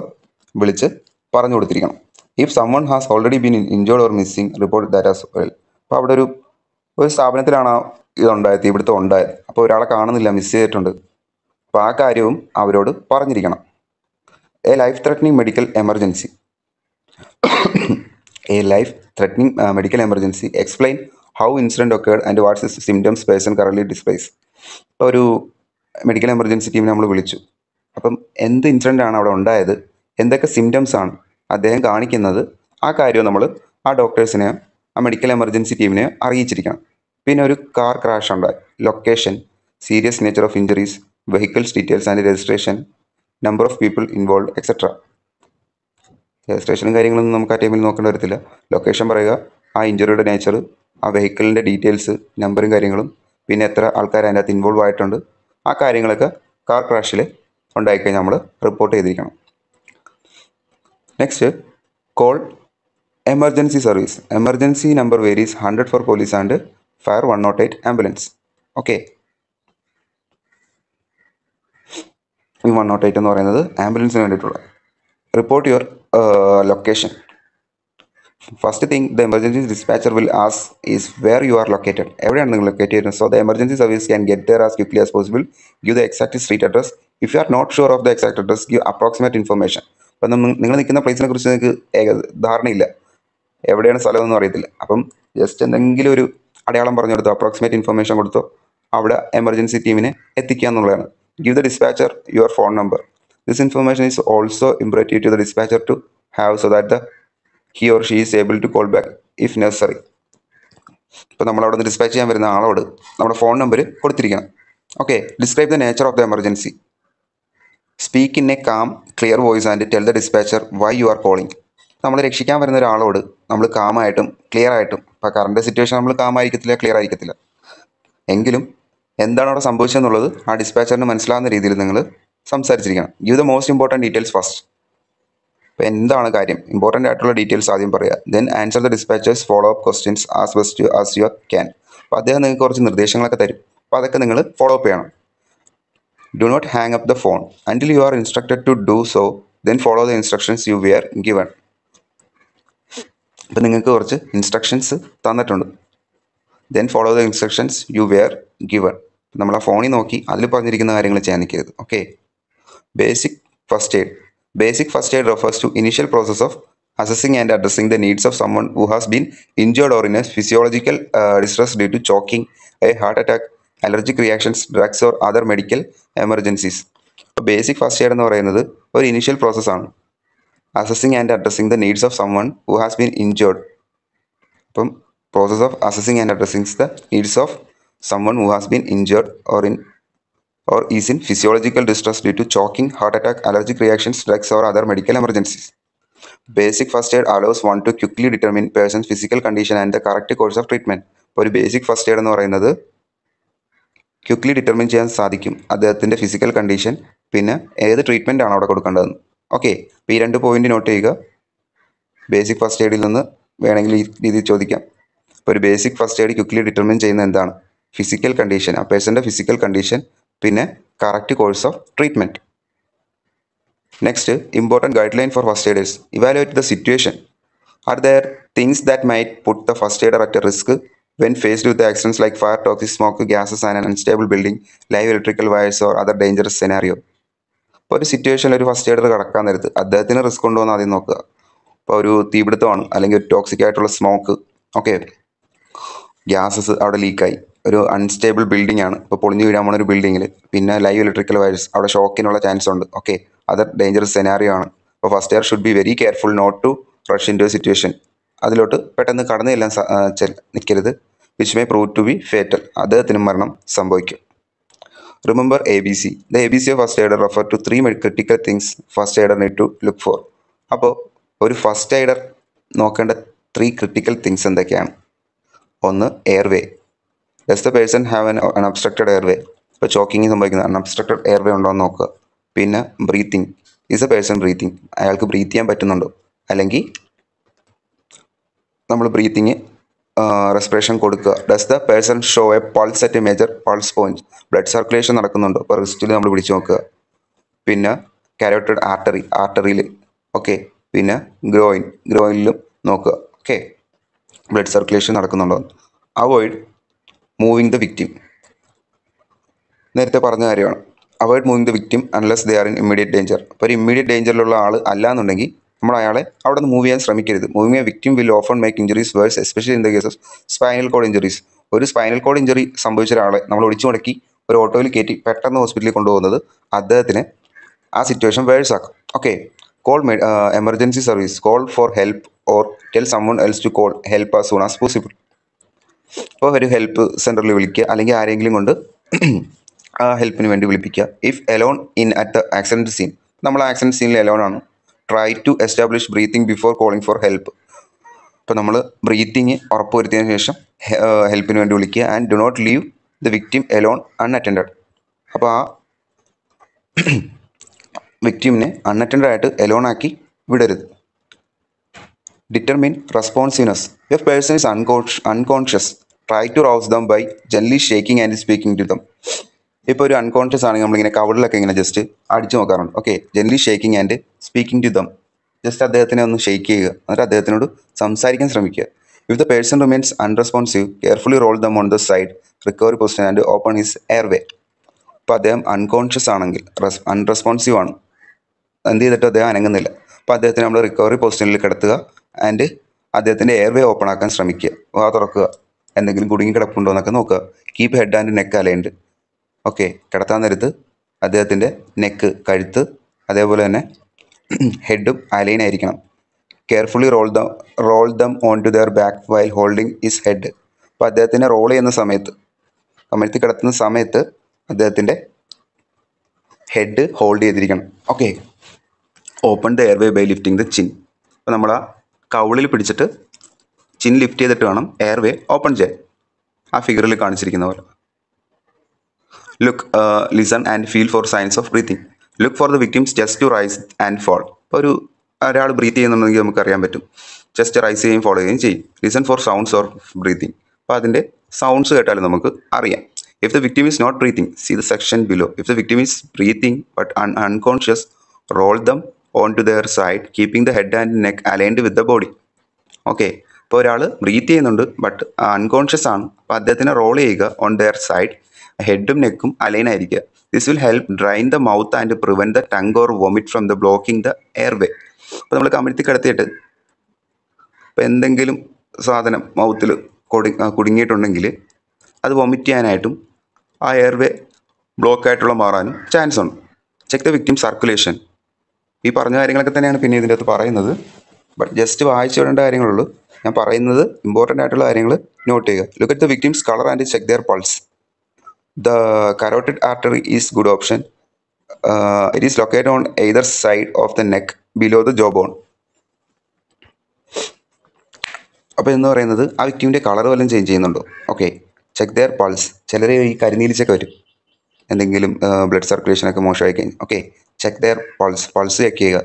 വിളിച്ച് പറഞ്ഞു കൊടുത്തിരിക്കണം if someone has already been injured or missing report that as well അപ്പോൾ അവിടെ ഒരു ഒരു സ്ഥാപനത്തിലാണ് ഇതുണ്ടായത് ഇവിടുത്തെ ഉണ്ടായത് അപ്പോൾ ഒരാളെ കാണുന്നില്ല മിസ് ചെയ്തിട്ടുണ്ട് അപ്പോൾ ആ കാര്യവും അവരോട് പറഞ്ഞിരിക്കണം a life threatening medical emergency a life threatening medical emergency explain how incident occurred and what's is symptoms person currently displays ഇപ്പോൾ ഒരു മെഡിക്കൽ എമർജൻസി ടീമിനെ നമ്മൾ വിളിച്ചു അപ്പം എന്ത് ഇൻസിഡൻ്റ് ആണ് അവിടെ ഉണ്ടായത് എന്തൊക്കെ സിംറ്റംസ് ആണ് അദ്ദേഹം കാണിക്കുന്നത് ആ കാര്യം നമ്മൾ ആ ഡോക്ടേഴ്സിനെ ആ മെഡിക്കൽ എമർജൻസി ടീമിനെ അറിയിച്ചിരിക്കണം പിന്നെ ഒരു കാർ ക്രാഷ് ഉണ്ടായി location serious nature of injuries vehicles details and registration number of people involve etcetera രജിസ്ട്രേഷനും കാര്യങ്ങളൊന്നും നമുക്ക് ആ ടൈമിൽ നോക്കേണ്ടി വരത്തില്ല ലൊക്കേഷൻ പറയുക ആ ഇഞ്ചുറിയുടെ നേച്ചർ ആ വെഹിക്കിളിൻ്റെ ഡീറ്റെയിൽസ് നമ്പറും കാര്യങ്ങളും പിന്നെ എത്ര ആൾക്കാർ അതിൻ്റെ അകത്ത് ഇൻവോൾവ് ആയിട്ടുണ്ട് ആ കാര്യങ്ങളൊക്കെ കാർ ക്രാഷിൽ ഉണ്ടായിക്കഴിഞ്ഞാൽ നമ്മൾ റിപ്പോർട്ട് ചെയ്തിരിക്കണം next call emergency service emergency number varies hundred for police and fire one nought eight ambulance okay one nought eight എന്ന് പറയുന്നത് ആംബുലൻസിന് വേണ്ടിയിട്ടുള്ള report your location first thing the emergency dispatcher will ask is where you are located എവിടെയാണ് നിങ്ങൾ locate ചെയ്യുന്നത് so the emergency service can get there as quickly as possible give the exact street address if you are not sure of the exact address give approximate information അപ്പം നിങ്ങൾ നിൽക്കുന്ന പ്ലേസിനെ കുറിച്ച് നിങ്ങൾക്ക് ധാരണയില്ല എവിടെയാണ് സ്ഥലമൊന്നും അറിയത്തില്ല അപ്പം ജസ്റ്റ് എന്തെങ്കിലും ഒരു അടയാളം പറഞ്ഞു കൊടുത്തോ അപ്രോക്സിമേറ്റ് ഇൻഫർമേഷൻ കൊടുത്തോ അവിടെ എമർജൻസി ടീമിനെ എത്തിക്കുക എന്നുള്ളതാണ് give the dispatcher your phone number this information is also imperative to the dispatcher to have so that the he or she is able to call back if necessary ഇപ്പോൾ നമ്മൾ അവിടെ നിന്ന് dispatch ചെയ്യാൻ വരുന്ന ആളോട് നമ്മുടെ ഫോൺ നമ്പർ കൊടുത്തിരിക്കണം okay describe the nature of the emergency speak in a calm clear voice and tell the dispatcher why you are calling നമ്മൾ രക്ഷിക്കാൻ വരുന്ന ഒരാളോട് നമ്മൾ കാമായിട്ടും ക്ലിയർ ആയിട്ടും ഇപ്പോൾ കറണ്ട് സിറ്റുവേഷൻ നമ്മൾ കാം ആയിരിക്കത്തില്ല ക്ലിയർ ആയിരിക്കത്തില്ല എങ്കിലും എന്താണ് അവിടെ സംഭവിച്ചതെന്നുള്ളത് ആ ഡിസ്പാച്ചറിന് മനസ്സിലാവുന്ന രീതിയിൽ നിങ്ങൾ സംസാരിച്ചിരിക്കണം give the most important details first അപ്പോൾ എന്താണ് കാര്യം ഇമ്പോർട്ടൻ്റ് ആയിട്ടുള്ള ഡീറ്റെയിൽസ് ആദ്യം പറയുക then answer the dispatcher's follow up questions as best to as your can അപ്പോൾ അദ്ദേഹം നിങ്ങൾക്ക് കുറച്ച് നിർദ്ദേശങ്ങളൊക്കെ തരും അപ്പോൾ അതൊക്കെ നിങ്ങൾ ഫോളോ അപ്പ് ചെയ്യണം do not hang up the phone until you are instructed to do so then follow the instructions you are given അപ്പോൾ നിങ്ങൾക്ക് കുറച്ച് ഇൻസ്ട്രക്ഷൻസ് തന്നിട്ടുണ്ട് then follow the instructions you are given നമ്മൾ ആ ഫോണിൽ നോക്കി അതിൽ പറഞ്ഞിരിക്കുന്ന കാര്യങ്ങൾ ചെയ്യാൻ നിൽക്കരുത് okay basic first aid basic first aid refers to initial process of assessing and addressing the needs of someone who has been injured or in a physiological distress due to choking choking, heart attack allergic reactions drugs or other medical emergencies അപ്പോൾ basic first aid എന്ന് പറയുന്നത് ഒരു initial initial ആണ് assessing and addressing the needs of someone who has been injured അപ്പം process of assessing and addressings the needs of someone who has been injured or in or is in physiological distress due to choking, heart attack, allergic reactions, drugs or other medical emergencies. Basic first aid allows one to quickly determine person's physical condition and the correct course of treatment. ഒരു basic first aid എന്ന് പറയുന്നത് quickly determine ചെയ്യാൻ സാധിക്കും അദ്ദേഹത്തിൻ്റെ physical condition പിന്നെ ഏത് treatment ആണ് അവിടെ കൊടുക്കേണ്ടതെന്ന് ഓക്കെ ഈ രണ്ട് പോയിന്റ് നോട്ട് ചെയ്യുക ബേസിക് ഫസ്റ്റ് എയ്ഡിൽ നിന്ന് വേണമെങ്കിൽ ഈ രീതിയിൽ ചോദിക്കാം അപ്പോൾ ഒരു basic first aid quickly determine ചെയ്യുന്നത് എന്താണ് ഫിസിക്കൽ കണ്ടീഷൻ ആ പേഴ്സൻ്റെ ഫിസിക്കൽ കണ്ടീഷൻ പിന്നെ correct course of treatment next important guideline for first aiders evaluate the situation are there things that might put the first aider at risk when faced with accidents like fire toxic smoke gases and unstable building live electrical wires or other dangerous scenario ഇപ്പോൾ ഒരു സിറ്റുവേഷനിൽ ഒരു first aider കടക്കാൻ നേരത്ത് അദ്ദേഹത്തിന് risk കൊണ്ടുവന്ന് ആദ്യം നോക്കുക ഇപ്പോൾ ഒരു തീപിടുത്തമാണ് അല്ലെങ്കിൽ ഒരു ടോക്സിക് ആയിട്ടുള്ള സ്മോക്ക് ഓക്കെ ഗ്യാസസ് അവിടെ ലീക്കായി ഒരു അൺസ്റ്റേബിൾ ബിൽഡിംഗ് ആണ് ഇപ്പോൾ പൊളിഞ്ഞു വീഴാൻ പോകുന്ന ഒരു ബിൽഡിങ്ങിൽ പിന്നെ ലൈവ് ഇലക്ട്രിക്കൽ വയർസ് അവിടെ ഷോക്കിനുള്ള ചാൻസ് ഉണ്ട് ഓക്കെ അതർ ഡേഞ്ചറസ് സെനാറിയോ ആണ് അപ്പോൾ first aider should be very careful not to rush into situation അതിലോട്ട് പെട്ടെന്ന് കടന്നു ചെല്ലാൻ നിൽക്കരുത് which may prove to be fatal അദ്ദേഹത്തിന് മരണം സംഭവിക്കും remember A B C the A B C of first aider refer to three critical things first aider need to look for അപ്പോൾ ഒരു ഫസ്റ്റ് എയ്ഡർ നോക്കേണ്ട ത്രീ ക്രിട്ടിക്കൽ തിങ്സ് എന്തൊക്കെയാണ് ഒന്ന് airway does the person have an unobstructed airway ഇപ്പോൾ choking സംഭവിക്കുന്നത് unobstructed airway ഉണ്ടോ എന്ന് നോക്കുക പിന്നെ breathing is a person breathing അയാൾക്ക് ബ്രീത്ത് ചെയ്യാൻ പറ്റുന്നുണ്ടോ അല്ലെങ്കിൽ നമ്മൾ ബ്രീത്തിങ് റെസ്പിറേഷൻ കൊടുക്കുക does the person show a pulse at a major pulse point blood circulation നടക്കുന്നുണ്ടോ ഇപ്പോൾ റിസ്റ്റിൽ നമ്മൾ പിടിച്ചു നോക്കുക പിന്നെ കാരോട്ടഡ് ആർട്ടറി ആർട്ടറിയിൽ ഓക്കെ പിന്നെ ഗ്രോയിൻ ഗ്രോയിനിലും നോക്കുക ഓക്കെ ബ്ലഡ് സർക്കുലേഷൻ നടക്കുന്നുണ്ടോ അവോയ്ഡ് മൂവിങ് ദ വിക്റ്റിം നേരത്തെ പറഞ്ഞ കാര്യമാണ് avoid moving the victim unless they are in immediate danger അപ്പോൾ ഒരു ഇമ്മീഡിയറ്റ് ഡേഞ്ചറിലുള്ള ആൾ അല്ല എന്നുണ്ടെങ്കിൽ നമ്മൾ അയാളെ അവിടെ നിന്ന് മൂവ് ചെയ്യാൻ ശ്രമിക്കരുത് moving a victim will often make injuries worse especially in the case of spinal cord injuries ഒരു സ്പൈനൽ കോഡ് ഇഞ്ചുറി സംഭവിച്ച ഒരാളെ നമ്മൾ ഒടിച്ചു മുടക്കി ഒരു ഓട്ടോയിൽ കയറ്റി പെട്ടെന്ന് ഹോസ്പിറ്റലിൽ കൊണ്ടുപോകുന്നത് അദ്ദേഹത്തിന് ആ സിറ്റുവേഷൻ വേഴ്സ് ആക്കും okay call emergency service call for help or tell some else to call help as soon as possible അപ്പോൾ ഒരു ഹെൽപ്പ് സെൻറ്ററിൽ വിളിക്കുക അല്ലെങ്കിൽ ആരെങ്കിലും കൊണ്ട് ആ ഹെൽപ്പിന് വേണ്ടി വിളിപ്പിക്കുക if alone in at the accident scene നമ്മൾ ആക്സിഡൻറ്റ് സീനിൽ എലോൺ ആണ് try to establish breathing before calling for help അപ്പോൾ നമ്മൾ ബ്രീത്തിങ് ഉറപ്പുവരുത്തിയതിനു ശേഷം ഹെൽപ്പിന് വേണ്ടി വിളിക്കുക and do not leave the victim alone unattended അപ്പോൾ ആ വിക്ടിമിനെ എലോൺ ആക്കി വിടരുത് determine responsiveness if person is uncon unconscious try to rouse them by gently shaking and speaking to them ഇപ്പോൾ ഒരു അൺകോൺഷ്യസ് ആണെങ്കിൽ നമ്മളിങ്ങനെ കവറിലൊക്കെ ഇങ്ങനെ ജസ്റ്റ് അടിച്ചു നോക്കാറുണ്ട് okay gently shaking and speaking to them just അദ്ദേഹത്തിനെ ഒന്ന് ഷേക്ക് ചെയ്യുക എന്നിട്ട് അദ്ദേഹത്തിനോട് സംസാരിക്കാൻ ശ്രമിക്കുക if the person remains unresponsive carefully roll them on the side recovery position and open his airway അപ്പോൾ അദ്ദേഹം അൺകോൺഷ്യസ് ആണെങ്കിൽ അൺറെസ്പോൺസീവ് ആണ് എന്ത് ചെയ്തിട്ട് അദ്ദേഹം അനങ്ങുന്നില്ല അപ്പോൾ അദ്ദേഹത്തിന് നമ്മൾ റിക്കവറി പൊസിഷനിൽ കിടത്തുക ആൻഡ് അദ്ദേഹത്തിൻ്റെ എയർവേ ഓപ്പൺ ആക്കാൻ ശ്രമിക്കുക വാ തുറക്കുക എന്തെങ്കിലും കുടുങ്ങി കിടപ്പുണ്ടോ എന്നൊക്കെ നോക്കുക keep head and neck aligned okay കിടത്താൻ നേരത്ത് അദ്ദേഹത്തിൻ്റെ നെക്ക് കഴുത്ത് അതേപോലെ തന്നെ ഹെഡും അലൈൻ ആയിരിക്കണം carefully roll dum role them on to there back while holding is head അപ്പോൾ അദ്ദേഹത്തിനെ റോൾ ചെയ്യുന്ന സമയത്ത് കമഴ്ത്തി കിടത്തുന്ന സമയത്ത് അദ്ദേഹത്തിൻ്റെ ഹെഡ് ഹോൾഡ് ചെയ്തിരിക്കണം okay open the airway by lifting the chin അപ്പോൾ നമ്മൾ ആ കൗളിൽ പിടിച്ചിട്ട് ചിൻ ലിഫ്റ്റ് ചെയ്തിട്ട് വേണം എയർ വേ ഓപ്പൺ ചെയ്യാൻ ആ ഫിഗറിൽ കാണിച്ചിരിക്കുന്ന പോലെ look listen and feel for signs of breathing look for the victim's chest to rise and fall ഇപ്പോൾ ഒരു ഒരാൾ ബ്രീത്ത് ചെയ്യുന്നുണ്ടെങ്കിൽ നമുക്ക് അറിയാൻ പറ്റും ജസ്റ്റ് റൈസ് ചെയ്യുകയും ഫോളോ ചെയ്യുകയും ചെയ്യും listen for sounds of breathing അപ്പോൾ അതിൻ്റെ സൗണ്ട്സ് കേട്ടാലും നമുക്ക് അറിയാം if the victim is not breathing see the section below if the victim is breathing but un unconscious roll them onto their side keeping the head and neck aligned with the body okay ഇപ്പോൾ ഒരാൾ breath ചെയ്യുന്നുണ്ട് but unconscious ആണ് അപ്പോൾ അദ്ദേഹത്തിനെ roll ചെയ്യുക on their side ഹെഡും നെക്കും align ആയിരിക്കുക this will help drain the mouth and prevent the tongue or vomit from the blocking the airway അപ്പോൾ നമ്മൾ കമിഴ്ത്തി കിടത്തിയിട്ട് ഇപ്പോൾ എന്തെങ്കിലും സാധനം മൗത്തിൽ കൊടു കുടുങ്ങിയിട്ടുണ്ടെങ്കിൽ അത് വോമിറ്റ് ചെയ്യാനായിട്ടും ആ എയർവേ ബ്ലോക്കായിട്ടുള്ള മാറാനും ചാൻസ് ഉണ്ട് ചെക്ക് ദ വിക്ടിം സർക്കുലേഷൻ ഈ പറഞ്ഞ കാര്യങ്ങളൊക്കെ തന്നെയാണ് പിന്നെ ഇതിൻ്റെ അകത്ത് പറയുന്നത് ബട്ട് ജസ്റ്റ് വായിച്ചു വിടേണ്ട കാര്യങ്ങളുള്ളൂ ഞാൻ പറയുന്നത് ഇമ്പോർട്ടൻ്റ് ആയിട്ടുള്ള കാര്യങ്ങൾ നോട്ട് ചെയ്യുക look at the victims colour and check their pulse the carotid artery is good option it is locate on either side of the neck below the jawbone അപ്പോൾ എന്ന് പറയുന്നത് ആ വ്യക്തിൻ്റെ കളർ വല്ലതും ചേഞ്ച് ചെയ്യുന്നുണ്ടോ ഓക്കെ ചെക്ക് ദെയർ പൾസ് ചിലർ ഈ കരിനീലിച്ചൊക്കെ വരും എന്തെങ്കിലും ബ്ലഡ് സർക്കുലേഷനൊക്കെ മോശമായി കഴിഞ്ഞാൽ okay check their pulse pulse check ചെയ്യുക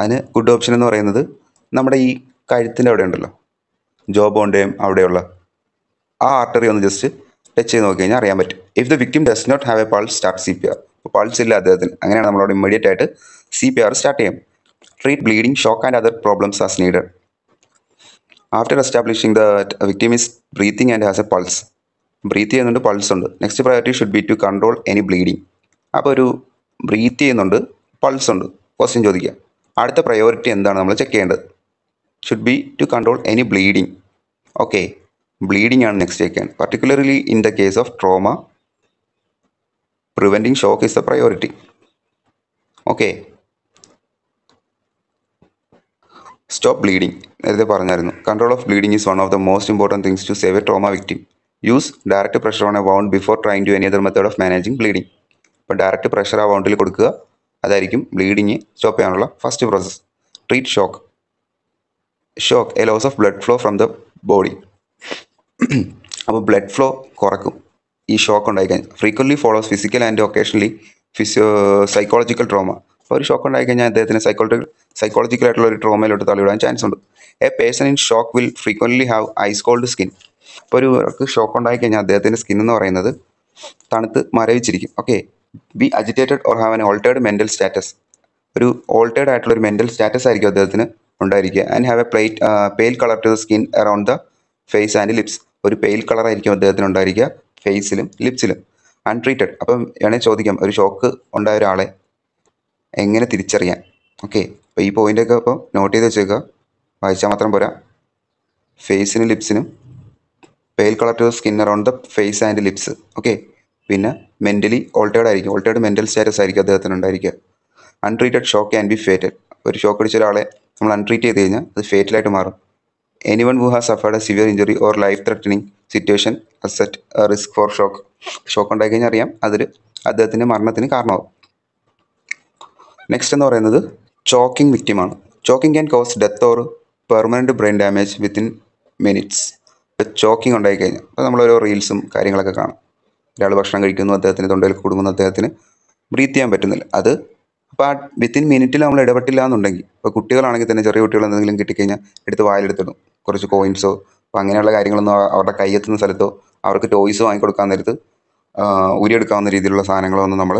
അതിന് ഗുഡ് ഓപ്ഷൻ എന്ന് പറയുന്നത് നമ്മുടെ ഈ കഴുത്തിൻ്റെ അവിടെ ഉണ്ടല്ലോ ജോ ബോണ്ടയും അവിടെയുള്ള ആ ആർട്ടറി ഒന്ന് ജസ്റ്റ് ടച്ച് ചെയ്ത് നോക്കി കഴിഞ്ഞാൽ അറിയാൻ പറ്റും if the victim does not have a pulse start C P R pulse ഇല്ല അദ്ദേഹത്തിന് അങ്ങനെയാണ് നമ്മളോട് ഇമ്മീഡിയറ്റ് ആയിട്ട് സി പി ആർ സ്റ്റാർട്ട് ചെയ്യാം treat bleeding shock and other problems as needed after establishing the victim is breathing and has a pulse breath ചെയ്യുന്നുണ്ട് pulse ഉണ്ട് next priority should be to control any bleeding അപ്പോൾ ഒരു breath ചെയ്യുന്നുണ്ട് pulse ഉണ്ട് question ചോദിക്കുക അടുത്ത priority എന്താണ് നമ്മൾ ചെക്ക് ചെയ്യേണ്ടത് should be to control any bleeding okay bleeding ആണ് നെക്സ്റ്റ് ചെക്ക് ചെയ്യേണ്ടത് particularly in the case of trauma preventing shock is the priority okay stop bleeding നേരത്തെ പറഞ്ഞായിരുന്നു control of bleeding is one of the most important things to save a trauma victim use direct pressure on a wound before trying to any other method of managing bleeding അപ്പോൾ direct pressure ആ വൗണ്ടിൽ കൊടുക്കുക അതായിരിക്കും bleeding stop ചെയ്യാനുള്ള first process treat shock shock a loss of blood flow from the body അപ്പോൾ blood flow കുറക്കും ഈ shock ഉണ്ടായിക്കഴിഞ്ഞാൽ frequently follows physical and occasionally physio psychological trauma അപ്പോൾ ഒരു ഷോക്ക് ഉണ്ടായിക്കഴിഞ്ഞാൽ അദ്ദേഹത്തിന് സൈക്കോളജി സൈക്കോളജിക്കൽ ആയിട്ടുള്ള ഒരു ട്രോമയിലോട്ട് തള്ളിവിടാൻ ചാൻസ് ഉണ്ട് a person in shock will frequently have ice cold skin അപ്പോൾ ഒരു ഒരാൾക്ക് ഷോക്ക് ഉണ്ടായി കഴിഞ്ഞാൽ അദ്ദേഹത്തിൻ്റെ സ്കിൻ എന്ന് പറയുന്നത് തണുത്ത് മരവിച്ചിരിക്കും okay be agitated or have an altered mental status ഒരു ഓൾട്ടേഡ് ആയിട്ടുള്ള ഒരു മെൻ്റൽ സ്റ്റാറ്റസ് ആയിരിക്കും അദ്ദേഹത്തിന് ഉണ്ടായിരിക്കുക and have a plate pale colour to the skin around the face and lips ഒരു പെയിൽ കളർ ആയിരിക്കും അദ്ദേഹത്തിന് ഉണ്ടായിരിക്കുക ഫേസിലും ലിപ്സിലും അൺട്രീറ്റഡ് അപ്പം വേണേൽ ചോദിക്കാം ഒരു ഷോക്ക് ഉണ്ടായ ഒരാളെ എങ്ങനെ തിരിച്ചറിയാൻ ഓക്കെ അപ്പോൾ ഈ പോയിൻ്റൊക്കെ അപ്പോൾ നോട്ട് ചെയ്ത് വെച്ചേക്കുക വായിച്ചാൽ മാത്രം പോരാ ഫേസിനും ലിപ്സിനും pale colour to skin around the face and lips okay പിന്നെ മെൻ്റലി ഓൾട്ടേഡ് ആയിരിക്കും ഓൾട്ടേഡ് മെൻ്റൽ സ്റ്റാറ്റസ് ആയിരിക്കും അദ്ദേഹത്തിന് ഉണ്ടായിരിക്കുക untreated shock and be fated ഒരു ഷോക്ക് അടിച്ച ഒരാളെ നമ്മൾ അൺട്രീറ്റ് ചെയ്ത് കഴിഞ്ഞാൽ അത് ഫേറ്റലായിട്ട് മാറും any one who has suffered a severe injury or life threatening situation is at risk for shock shock ഉണ്ടായി കഴിഞ്ഞാൽ അറിയാം അതിൽ അദ്ദേഹത്തിൻ്റെ മരണത്തിന് കാരണമാവും നെക്സ്റ്റ് എന്ന് പറയുന്നത് ചോക്കിംഗ് വിക്റ്റിമാണ് choking can cause death or permanent brain damage within minutes choking ഉണ്ടായി കഴിഞ്ഞാൽ അപ്പോൾ നമ്മളോരോ റീൽസും കാര്യങ്ങളൊക്കെ കാണും ഒരാൾ ഭക്ഷണം കഴിക്കുന്നു അദ്ദേഹത്തിന് തൊണ്ടയിൽ കുടുങ്ങുന്നു അദ്ദേഹത്തിന് ബ്രീത്ത് ചെയ്യാൻ പറ്റുന്നില്ല അത് അപ്പോൾ ആ വിത്തിൻ മിനിറ്റിൽ നമ്മൾ ഇടപെട്ടില്ല എന്നുണ്ടെങ്കിൽ ഇപ്പോൾ കുട്ടികളാണെങ്കിൽ തന്നെ ചെറിയ കുട്ടികൾ എന്തെങ്കിലും കിട്ടിക്കഴിഞ്ഞാൽ എടുത്ത് വായിലെടുത്തിടും കുറച്ച് കോയിൻസോ അപ്പോൾ അങ്ങനെയുള്ള കാര്യങ്ങളൊന്നും അവരുടെ കയ്യെത്തുന്ന സ്ഥലത്തോ അവർക്ക് ടോയ്സ് വാങ്ങിക്കൊടുക്കാൻ നേരത്ത് ഉരിയെടുക്കാവുന്ന രീതിയിലുള്ള ഒന്നും നമ്മൾ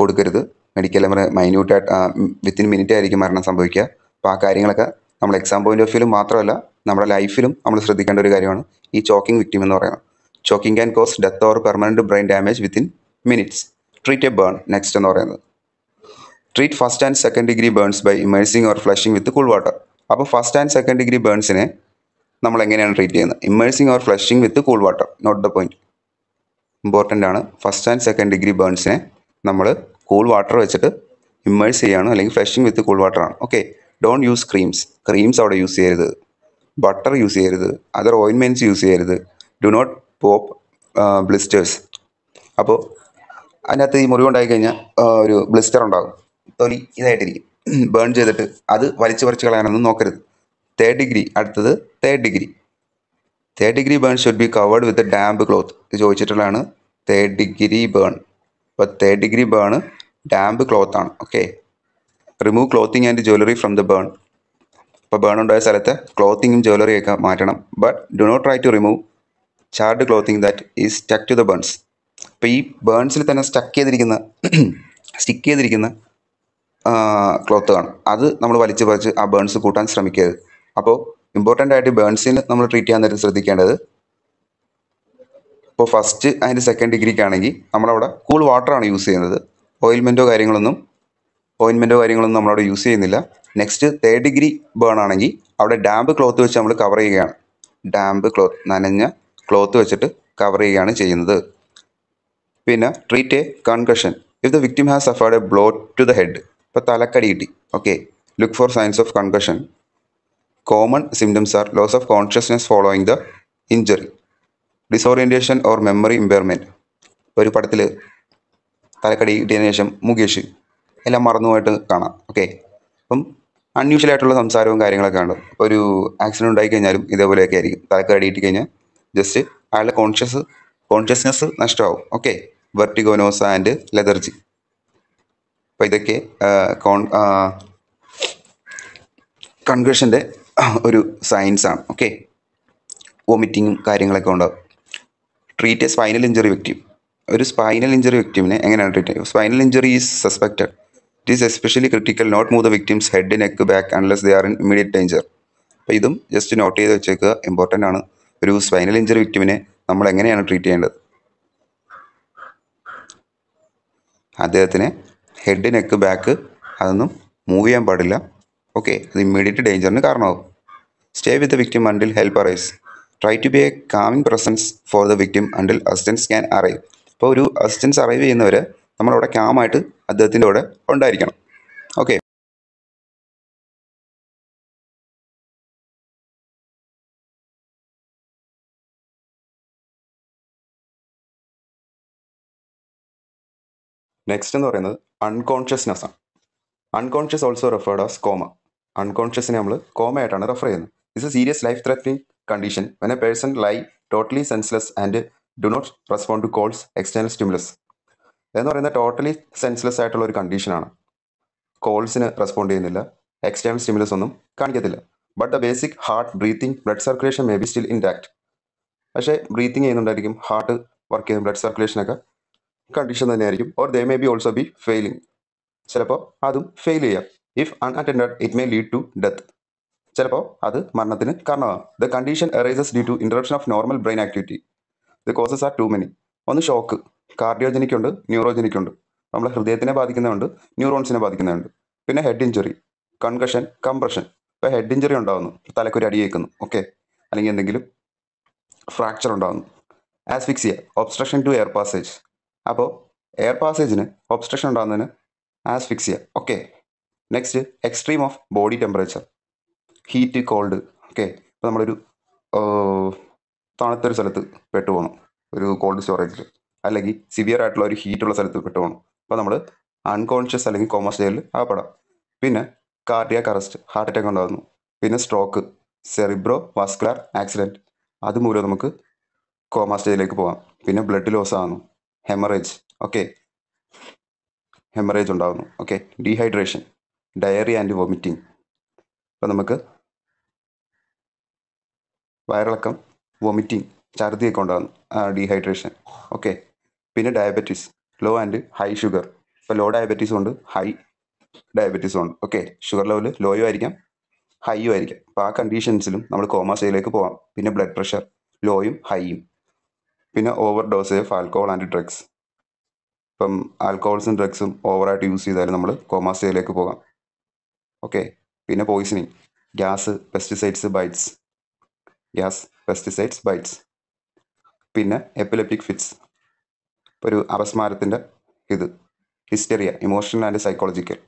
കൊടുക്കരുത് മെഡിക്കൽ എമർ മൈന്യൂട്ടായിട്ട് വിത്തിൻ മിനിറ്റ് ആയിരിക്കും മരണം സംഭവിക്കുക അപ്പോൾ ആ കാര്യങ്ങളൊക്കെ നമ്മൾ എക്സാം പോയിൻ്റ് ഓഫ് വ്യൂവിൽ മാത്രമല്ല നമ്മുടെ ലൈഫിലും നമ്മൾ ശ്രദ്ധിക്കേണ്ട ഒരു കാര്യമാണ് ഈ ചോക്കിംഗ് വിക്ടിം എന്ന് പറയുന്നത് choking can cause death or permanent brain damage within minutes treat a burn next എന്ന് പറയുന്നത് treat first and second degree burns by immersing or flushing with cool water അപ്പോൾ ഫസ്റ്റ് ആൻഡ് സെക്കൻഡ് ഡിഗ്രി ബേൺസിനെ നമ്മൾ എങ്ങനെയാണ് treat ചെയ്യുന്നത് immersing or flushing with cool water note the point important ആണ് first and second degree ബേൺസിനെ നമ്മൾ cool water വെച്ചിട്ട് immerse ചെയ്യുകയാണ് അല്ലെങ്കിൽ ഫ്ലഷിംഗ് വിത്ത് കൂൾ വാട്ടർ ആണ് okay don't use creams creams അവിടെ യൂസ് ചെയ്യരുത് ബട്ടർ യൂസ് ചെയ്യരുത് അതർ ഓയിൻമെൻറ്റ്സ് യൂസ് ചെയ്യരുത് ഡു നോട്ട് പോപ്പ് ബ്ലിസ്റ്റേഴ്സ് അപ്പോൾ അതിനകത്ത് ഈ മുറിവുണ്ടായി കഴിഞ്ഞാൽ ഒരു ബ്ലിസ്റ്റർ ഉണ്ടാകും തൊലി ഇതായിട്ടിരിക്കും ബേൺ [clears throat] ചെയ്തിട്ട് അത് വലിച്ചു പറിച്ച് കളയാനൊന്നും നോക്കരുത് തേർഡ് ഡിഗ്രി അടുത്തത് third degree third degree burn should be covered with a damp cloth ഇത് ചോദിച്ചിട്ടുള്ളതാണ് തേർഡ് ഡിഗ്രി ബേൺ അപ്പോൾ third degree burn damp cloth ആണ് okay remove clothing and jewellery from the burn ഇപ്പോൾ ബേൺ ഉണ്ടായ സ്ഥലത്തെ ക്ലോത്തിങ്ങും ഒക്കെ മാറ്റണം but do not try to remove charred clothing that is stuck to the burns അപ്പോൾ ഈ ബേൺസിൽ തന്നെ സ്റ്റക്ക് ചെയ്തിരിക്കുന്ന സ്റ്റിക്ക് [clears throat] ചെയ്തിരിക്കുന്ന ക്ലോത്ത് കാണും അത് നമ്മൾ വലിച്ചു പറിച്ച് ആ ബേൺസ് കൂട്ടാൻ ശ്രമിക്കരുത് അപ്പോൾ ഇമ്പോർട്ടൻ്റ് ആയിട്ട് ബേൺസിന് നമ്മൾ ട്രീറ്റ് ചെയ്യാൻ നേരം ശ്രദ്ധിക്കേണ്ടത് ഇപ്പോൾ ഫസ്റ്റ് അതിൻ്റെ സെക്കൻഡ് ഡിഗ്രിക്കാണെങ്കിൽ നമ്മളവിടെ കൂൾ വാട്ടറാണ് യൂസ് ചെയ്യുന്നത് ഓയിൽമെൻറ്റോ കാര്യങ്ങളൊന്നും ഓയിൻമെൻറ്റോ കാര്യങ്ങളൊന്നും നമ്മളവിടെ യൂസ് ചെയ്യുന്നില്ല നെക്സ്റ്റ് തേർഡ് ഡിഗ്രി ബേൺ ആണെങ്കിൽ അവിടെ ഡാമ്പ് ക്ലോത്ത് വെച്ച് നമ്മൾ കവർ ചെയ്യുകയാണ് ഡാമ്പ് ക്ലോത്ത് നനഞ്ഞ ക്ലോത്ത് വെച്ചിട്ട് കവർ ചെയ്യുകയാണ് ചെയ്യുന്നത് പിന്നെ treat a concussion if the victim has suffered a blow to the head ഇപ്പോൾ തലക്കടി കിട്ടി okay look for signs of concussion common symptoms are loss of consciousness following the injury disorientation or memory impairment ഒരു പടത്തിൽ തലക്കടി കിട്ടിയതിനു ശേഷം മുകേഷ് എല്ലാം മറന്നുമായിട്ട് കാണാം okay അപ്പം unusual ആയിട്ടുള്ള സംസാരവും കാര്യങ്ങളൊക്കെ ഉണ്ട് അപ്പോൾ ഒരു ആക്സിഡൻറ്റ് ഉണ്ടായി കഴിഞ്ഞാലും ഇതേപോലെയൊക്കെ ആയിരിക്കും തലക്ക് അടിയിട്ട് കഴിഞ്ഞാൽ ജസ്റ്റ് അയാളുടെ കോൺഷ്യസ് കോൺഷ്യസ്നെസ് നഷ്ടമാവും ഓക്കെ വെർട്ടിഗോനോസ ആൻഡ് ലെതർജി അപ്പോൾ ഇതൊക്കെ കോൺ കൺവേഷൻ്റെ ഒരു സയൻസാണ് ആണ് ഓക്കെ വോമിറ്റിങ്ങും കാര്യങ്ങളൊക്കെ ഉണ്ടാവും ട്രീറ്റ് എ സ്പൈനൽ ഇഞ്ചറി വ്യക്തി ഒരു സ്പൈനൽ ഇഞ്ചറി വ്യക്തിമിനെ എങ്ങനെയാണ് ട്രീറ്റ് ചെയ്യുക spinal injury is suspected it is especially critical not move the victims head neck back unless they are in immediate danger അപ്പോൾ ഇതും ജസ്റ്റ് നോട്ട് ചെയ്ത് വെച്ചേക്കുക ഇമ്പോർട്ടൻ്റ് ആണ് ഒരു സ്പൈനൽ ഇഞ്ചറി വിക്ടിമിനെ നമ്മൾ എങ്ങനെയാണ് ട്രീറ്റ് ചെയ്യേണ്ടത് അദ്ദേഹത്തിന് ഹെഡ് നെക്ക് ബാക്ക് അതൊന്നും മൂവ് ചെയ്യാൻ പാടില്ല ഓക്കെ അത് ഇമ്മീഡിയറ്റ് ഡേഞ്ചറിന് കാരണമാകും stay with the victim until help arise try to be a calming presence for the victim until assistance can arrive അപ്പോൾ ഒരു അസിസ്റ്റൻസ് അറൈവ് ചെയ്യുന്നവർ നമ്മളവിടെ കാമായിട്ട് അദ്ദേഹത്തിൻ്റെ കൂടെ ഉണ്ടായിരിക്കണം ഓക്കെ നെക്സ്റ്റ് എന്ന് പറയുന്നത് അൺകോൺഷ്യസ്നെസ് ആണ് unconscious also referred as coma അൺകോൺഷ്യസിനെ നമ്മൾ കോമ ആയിട്ടാണ് റെഫർ ചെയ്യുന്നത് it's a serious life threatening condition when a person lie totally senseless and do not respond to calls external stimulus എന്ന് പറയുന്നത് ടോട്ടലി സെൻസ്ലെസ് ആയിട്ടുള്ള ഒരു കണ്ടീഷനാണ് കോൾസിന് റെസ്പോണ്ട് ചെയ്യുന്നില്ല എക്സ്റ്റേണൽ സ്റ്റിമുലസ് ഒന്നും കാണിക്കത്തില്ല but the basic heart breathing blood circulation may be still intact പക്ഷേ ബ്രീത്തിങ് ചെയ്യുന്നുണ്ടായിരിക്കും ഹാർട്ട് വർക്ക് ചെയ്യുന്ന ബ്ലഡ് സർക്കുലേഷനൊക്കെ കണ്ടീഷൻ തന്നെയായിരിക്കും or they may be also be failing ചിലപ്പോൾ അതും ഫെയിൽ ചെയ്യാം if unattended it may lead to death ചിലപ്പോൾ അത് മരണത്തിന് കാരണമാകും the condition arises due to interruption of normal brain activity the causes are too many ഒന്ന് shock cardiogenic ഉണ്ട് neurogenic ഉണ്ട് നമ്മളെ ഹൃദയത്തിനെ ബാധിക്കുന്നതുണ്ട് ന്യൂറോൺസിനെ ബാധിക്കുന്നതുണ്ട് പിന്നെ ഹെഡ് ഇഞ്ചുറി കൺകഷൻ കംപ്രഷൻ ഇപ്പോൾ ഹെഡ് ഇഞ്ചുറി ഉണ്ടാകുന്നു തലക്കൊരു അടിയേക്കുന്നു ഓക്കെ അല്ലെങ്കിൽ എന്തെങ്കിലും ഫ്രാക്ചർ ഉണ്ടാകുന്നു asphyxia obstruction to air passage അപ്പോൾ എയർ പാസേജിന് ഒബ്സ്ട്രക്ഷൻ ഉണ്ടാകുന്നതിന് asphyxia okay next extreme of body temperature heat cold okay ഇപ്പോൾ നമ്മളൊരു തണുത്തൊരു സ്ഥലത്ത് പെട്ടുപോകണം ഒരു കോൾഡ് സ്റ്റോറേജിൽ അല്ലെങ്കിൽ സിവിയർ ആയിട്ടുള്ള ഒരു ഉള്ള സ്ഥലത്ത് പെട്ട് പോകണം അപ്പോൾ നമ്മൾ അൺകോൺഷ്യസ് അല്ലെങ്കിൽ കോമ സ്റ്റേജിൽ ആപ്പെടാം പിന്നെ കാർഡിയാക് അറസ്റ്റ് ഹാർട്ട് അറ്റാക്ക് ഉണ്ടാകുന്നു പിന്നെ സ്ട്രോക്ക് സെറിബ്രോ വാസ്കുലാർ ആക്സിഡൻറ്റ് അതുമൂലം നമുക്ക് കോമ സ്റ്റേജിലേക്ക് പോകാം പിന്നെ ബ്ലഡ് ലോസ് ആകുന്നു ഹെമറേജ് ഓക്കെ ഹെമറേജ് ഉണ്ടാകുന്നു okay dehydration diarrhoea and vomiting അപ്പോൾ നമുക്ക് വയറിളക്കം വൊമിറ്റിംഗ് ഛർദിയൊക്കെ ഉണ്ടാകുന്നു ഡീഹൈഡ്രേഷൻ ഓക്കെ പിന്നെ diabetes low and high sugar ഇപ്പോൾ ലോ ഡയബറ്റീസും ഉണ്ട് ഹൈ ഡയബറ്റീസും ഉണ്ട് ഓക്കെ ഷുഗർ ലെവൽ ലോയോ ആയിരിക്കാം ഹൈയോ ആയിരിക്കാം അപ്പോൾ ആ കണ്ടീഷൻസിലും നമ്മൾ കോമ സ്റ്റേജിലേക്ക് പോകാം പിന്നെ ബ്ലഡ് പ്രഷർ ലോയും ഹൈയും പിന്നെ overdose of alcohol and drugs ഇപ്പം ആൽക്കോഹോൾസും ഡ്രഗ്സും ഓവറായിട്ട് യൂസ് ചെയ്താലും നമ്മൾ കോമ പോകാം ഓക്കെ പിന്നെ poisoning gas pesticides bites gas pesticides bites പിന്നെ എപ്പിലെപ്റ്റിക് ഫിറ്റ്സ് ഒരു അപസ്മാരത്തിൻ്റെ ഇത് hysteria emotional and psychological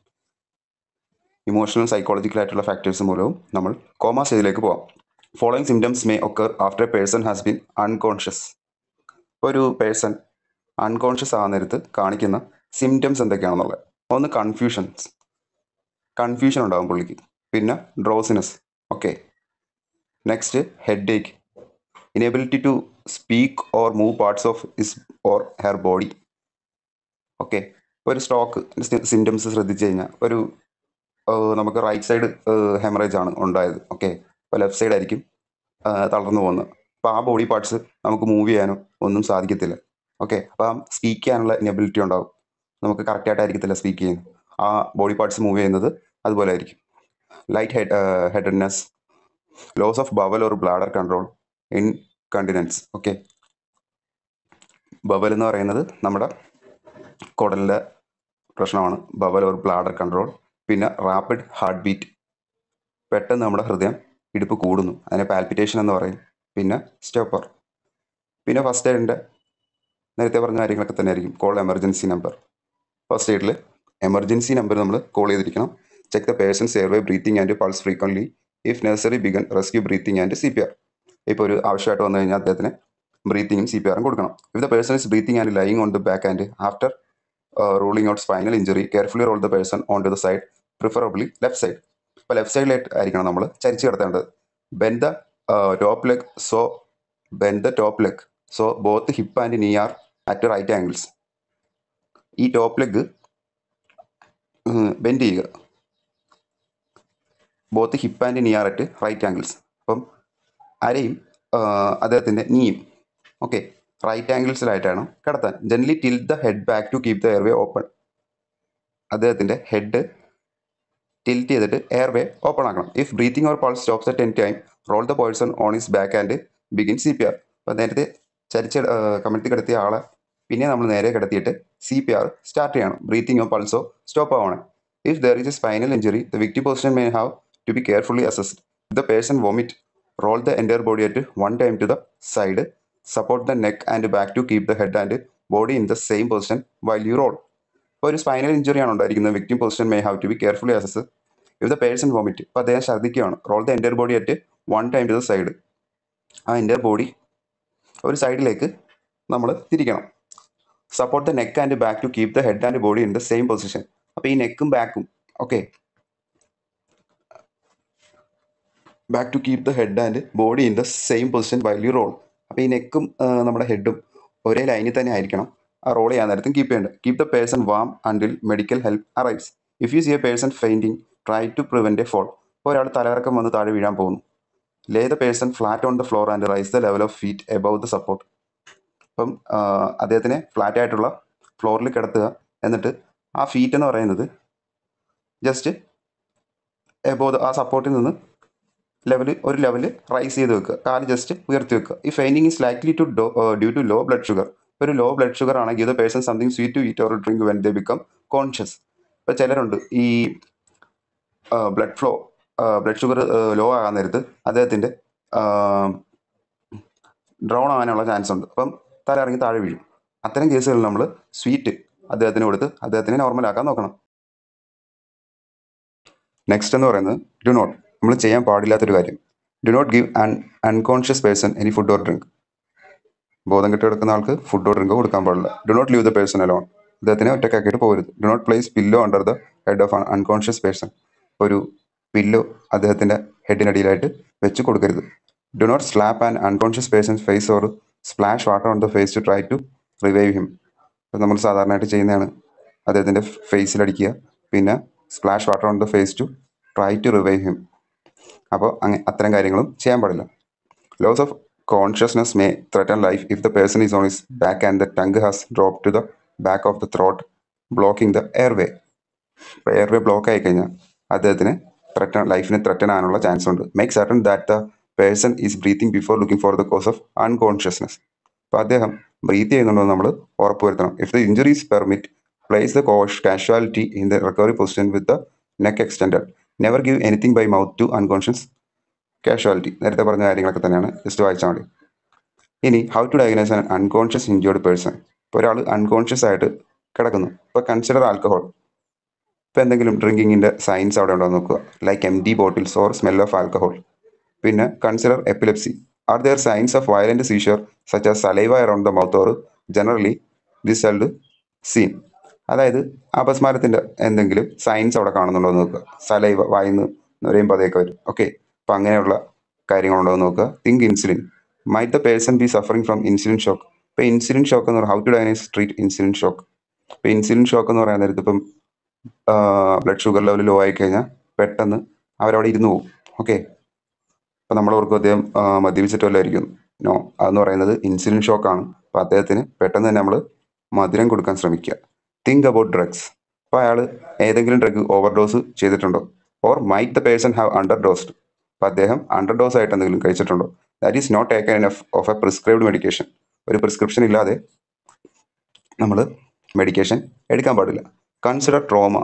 emotional psychological ആയിട്ടുള്ള ഫാക്ടേഴ്സ് മൂലവും നമ്മൾ കോമ സ്റ്റേജിലേക്ക് പോകാം following symptoms may occur after a person has been unconscious ഒരു പേഴ്സൺ അൺകോൺഷ്യസ് ആകുന്ന നേരത്ത് കാണിക്കുന്ന സിംറ്റംസ് എന്തൊക്കെയാണെന്നുള്ളത് ഒന്ന് കൺഫ്യൂഷൻസ് കൺഫ്യൂഷൻ ഉണ്ടാകും പുള്ളിക്ക് പിന്നെ drowsiness okay next headache inability to speak or move parts of his or her body okay ഒരു stroke symptoms ശ്രദ്ധിച്ചു കഴിഞ്ഞാൽ ഒരു നമുക്ക് റൈറ്റ് സൈഡ് ഹെമറേജ് ആണ് ഉണ്ടായത് ഓക്കെ അപ്പോൾ ലെഫ്റ്റ് സൈഡ് ആയിരിക്കും തളർന്നു പോകുന്നത് അപ്പോൾ ആ ബോഡി പാർട്സ് നമുക്ക് മൂവ് ചെയ്യാനോ ഒന്നും സാധിക്കത്തില്ല ഓക്കെ അപ്പം സ്പീക്ക് ചെയ്യാനുള്ള ഇനബിലിറ്റി ഉണ്ടാവും നമുക്ക് കറക്റ്റായിട്ടായിരിക്കത്തില്ല സ്പീക്ക് ചെയ്യുന്നത് ആ ബോഡി പാർട്സ് മൂവ് ചെയ്യുന്നത് അതുപോലെ ആയിരിക്കും light head headedness loss of bowel or bladder control incontinence okay bowel എന്ന് പറയുന്നത് നമ്മുടെ കുടലിൻ്റെ പ്രശ്നമാണ് ബവൽ ഒരു ബ്ലാഡർ കൺട്രോൾ പിന്നെ റാപ്പിഡ് ഹാർട്ട് ബീറ്റ് പെട്ടെന്ന് നമ്മുടെ ഹൃദയം ഇടുപ്പ് കൂടുന്നു അതിനെ പാൽപിറ്റേഷൻ എന്ന് പറയും പിന്നെ സ്റ്റോപ്പർ പിന്നെ ഫസ്റ്റ് എയ്ഡിൻ്റെ നേരത്തെ പറഞ്ഞ കാര്യങ്ങളൊക്കെ തന്നെ ആയിരിക്കും കോൾ എമർജൻസി നമ്പർ ഫസ്റ്റ് എയ്ഡിൽ എമർജൻസി നമ്പർ നമ്മൾ കോൾ ചെയ്തിരിക്കണം check the person survey breathing and pulse frequently if necessary begin rescue breathing and C P R ഇപ്പോൾ ഒരു ആവശ്യമായിട്ട് വന്നു കഴിഞ്ഞാൽ അദ്ദേഹത്തിന് ബ്രീത്തിങ്ങും സി പി ആറും കൊടുക്കണം if the person is breathing and lying on the back and after ruling out spinal injury carefully roll the person on to the side preferably left side അപ്പോൾ left സൈഡിലായിട്ട് ആയിരിക്കണം നമ്മൾ ചരിച്ച് കിടത്തേണ്ടത് bend the top leg so bend the top leg so both hip and knee are at right angles ഈ top leg bend ചെയ്യുക both hip and knee are at right angles അപ്പം അരയും അദ്ദേഹത്തിൻ്റെ നീയും ഓക്കെ റൈറ്റ് ആംഗിൾസിലായിട്ടാണ് കിടത്താൻ generally tilt the head back to keep the airway open അദ്ദേഹത്തിൻ്റെ head tilt ചെയ്തിട്ട് airway open ആക്കണം if breathing or pulse stops at any time roll the person on his back and begin C P R അപ്പോൾ നേരത്തെ ചരിച്ച കമഴ്ത്തി കിടത്തിയ ആളെ പിന്നെ നമ്മൾ നേരെ കിടത്തിയിട്ട് സി പി ആർ സ്റ്റാർട്ട് ചെയ്യണം ബ്രീത്തിങ്ങോ പൾസോ സ്റ്റോപ്പ് ആവണം if there is a spinal injury the വിക്ടി position may have to be carefully assessed the person vomit roll the entire body at one time to the side support the neck and back to keep the head and body in the same position while you roll ഇപ്പോൾ ഒരു spinal injury ആണ് ഉണ്ടായിരിക്കുന്നത് victim position may have to be carefully assess if the person vomit ഇപ്പോൾ അദ്ദേഹം ഛർദ്ദിക്കുകയാണ് roll the entire body at one time to the side ആ enter body ഒരു സൈഡിലേക്ക് നമ്മൾ തിരിക്കണം support the neck and back to keep the head and body in the same position അപ്പോൾ ഈ നെക്കും ബാക്കും okay back to keep the head and body in the same position while you roll അപ്പോൾ ഈ നെക്കും നമ്മുടെ ഹെഡും ഒരേ ലൈനിൽ തന്നെ ആയിരിക്കണം ആ റോൾ ചെയ്യാൻ നേരത്തും കീപ്പ് ചെയ്യേണ്ടത് keep the person warm until medical help arrives if you see a person fainting try to prevent a fall ഒരാൾ തലകറക്കം വന്ന് താഴെ വീഴാൻ പോകുന്നു lay the person flat on the floor and raise the level of feet above the support അപ്പം അദ്ദേഹത്തിനെ flat ആയിട്ടുള്ള ഫ്ലോറിൽ കിടത്തുക എന്നിട്ട് ആ ഫീറ്റ് എന്ന് പറയുന്നത് ജസ്റ്റ് എബോ ആ സപ്പോർട്ടിൽ നിന്ന് ലെവൽ ഒരു ലെവൽ റൈസ് ചെയ്ത് വെക്കുക കാല് ജസ്റ്റ് ഉയർത്തി വെക്കുക ഈ ഫെയിനിങ് is likely to due to low blood sugar ഒരു ലോ ബ്ലഡ് ഷുഗർ ആണെങ്കിൽ ഇത് person something sweet to eat or drink when they become conscious ഇപ്പോൾ ചിലരുണ്ട് ഈ blood flow blood sugar low ആകാൻ നേരത്ത് അദ്ദേഹത്തിൻ്റെ ഡ്രൗൺ uh, ആകാനുള്ള ചാൻസ് ഉണ്ട് അപ്പം തല ഇറങ്ങി താഴെ വീഴും അത്തരം കേസുകളിൽ നമ്മൾ സ്വീറ്റ് അദ്ദേഹത്തിന് കൊടുത്ത് അദ്ദേഹത്തിനെ നോർമലാക്കാൻ നോക്കണം നെക്സ്റ്റ് എന്ന് പറയുന്നത് ഡു നോട്ട് നമ്മൾ ചെയ്യാൻ പാടില്ലാത്തൊരു കാര്യം do not give an unconscious person any food or drink ബോധം കെട്ടി കിടക്കുന്ന ആൾക്ക് ഫുഡോ ഡ്രിങ്കോ കൊടുക്കാൻ പാടില്ല do not leave the person alone അദ്ദേഹത്തിനെ ഒറ്റക്കാക്കിയിട്ട് പോകരുത് do not place pillow under the head of unconscious person ഒരു പില്ലോ അദ്ദേഹത്തിൻ്റെ ഹെഡിനടിയിലായിട്ട് വെച്ച് കൊടുക്കരുത് do not slap and unconscious person face or splash water on the face to try to revive him അത് നമ്മൾ സാധാരണയായിട്ട് ചെയ്യുന്നതാണ് അദ്ദേഹത്തിൻ്റെ ഫേസിലടിക്കുക പിന്നെ splash water on the face to try to revive him അപ്പോൾ അങ്ങ് അത്തരം കാര്യങ്ങളും ചെയ്യാൻ പാടില്ല loss of consciousness may threaten life if the person is on his back and the tongue has drop to the back of the throat blocking the airway ഇപ്പോൾ airway block ആയി കഴിഞ്ഞാൽ അദ്ദേഹത്തിന് ത്രെറ്റൺ ലൈഫിന് ത്രെറ്റൺ ആകാനുള്ള chance ഉണ്ട് make certain that the person is breathing before looking for the cause of unconsciousness അപ്പോൾ അദ്ദേഹം breathe ചെയ്യുന്നുണ്ടോ എന്ന് നമ്മൾ ഉറപ്പുവരുത്തണം if the injuries permit place the കോഷ് casualty in the recovery position with the neck extended never give anything by mouth to unconscious casualty നേരത്തെ പറഞ്ഞ കാര്യങ്ങളൊക്കെ തന്നെയാണ് ജസ്റ്റ് വായിച്ചാൽ മതി ഇനി how to diagnose an unconscious injured person ഇപ്പോൾ ഒരാൾ അൺകോൺഷ്യസ് ആയിട്ട് കിടക്കുന്നു ഇപ്പോൾ കൺസിഡർ ആൽക്കഹോൾ ഇപ്പോൾ എന്തെങ്കിലും ഡ്രിങ്കിങ്ങിൻ്റെ സൈൻസ് അവിടെ ഉണ്ടോ നോക്കുക like empty bottles or smell of alcohol പിന്നെ consider epilepsy are there signs of violent seizure such a saliva around the mouth or generally this held seen അതായത് അപസ്മാരത്തിൻ്റെ എന്തെങ്കിലും സയൻസ് അവിടെ കാണുന്നുണ്ടോ എന്ന് നോക്കുക സലൈവ വായിന്ന് പറയുമ്പോൾ അതേക്ക് വരും ഓക്കെ അപ്പം അങ്ങനെയുള്ള കാര്യങ്ങളുണ്ടോ എന്ന് നോക്കുക think insulin might the person be suffering from insulin shock ഇപ്പോൾ ഇൻസുലിൻ ഷോക്ക് എന്ന് പറയുന്നത് how to diagnose treat insulin shock ഇപ്പോൾ ഇൻസുലിൻ ഷോക്ക് എന്ന് പറയാൻ നേരത്ത് ഇപ്പം ബ്ലഡ് ഷുഗർ ലെവൽ ലോ ആയി കഴിഞ്ഞാൽ പെട്ടെന്ന് അവരവിടെ ഇരുന്ന് പോകും ഓക്കെ അപ്പം നമ്മൾ ഓർക്കും അദ്ദേഹം മദ്യപിച്ചിട്ട് നോ അതെന്ന് പറയുന്നത് ഇൻസുലിൻ ഷോക്കാണ് അപ്പോൾ അദ്ദേഹത്തിന് പെട്ടെന്ന് തന്നെ നമ്മൾ മധുരം കൊടുക്കാൻ ശ്രമിക്കുക തിങ്ക് അബൌട്ട് ഡ്രഗ്സ് അപ്പോൾ അയാൾ ഏതെങ്കിലും ഡ്രഗ് ഓവർ ഡോസ് ചെയ്തിട്ടുണ്ടോ or might the person have underdosed അപ്പോൾ അദ്ദേഹം അണ്ടർ ഡോസ് ആയിട്ട് എന്തെങ്കിലും കഴിച്ചിട്ടുണ്ടോ that is not taken enough of a prescribed medication ഒരു പ്രിസ്ക്രിപ്ഷൻ ഇല്ലാതെ നമ്മൾ മെഡിക്കേഷൻ എടുക്കാൻ പാടില്ല consider trauma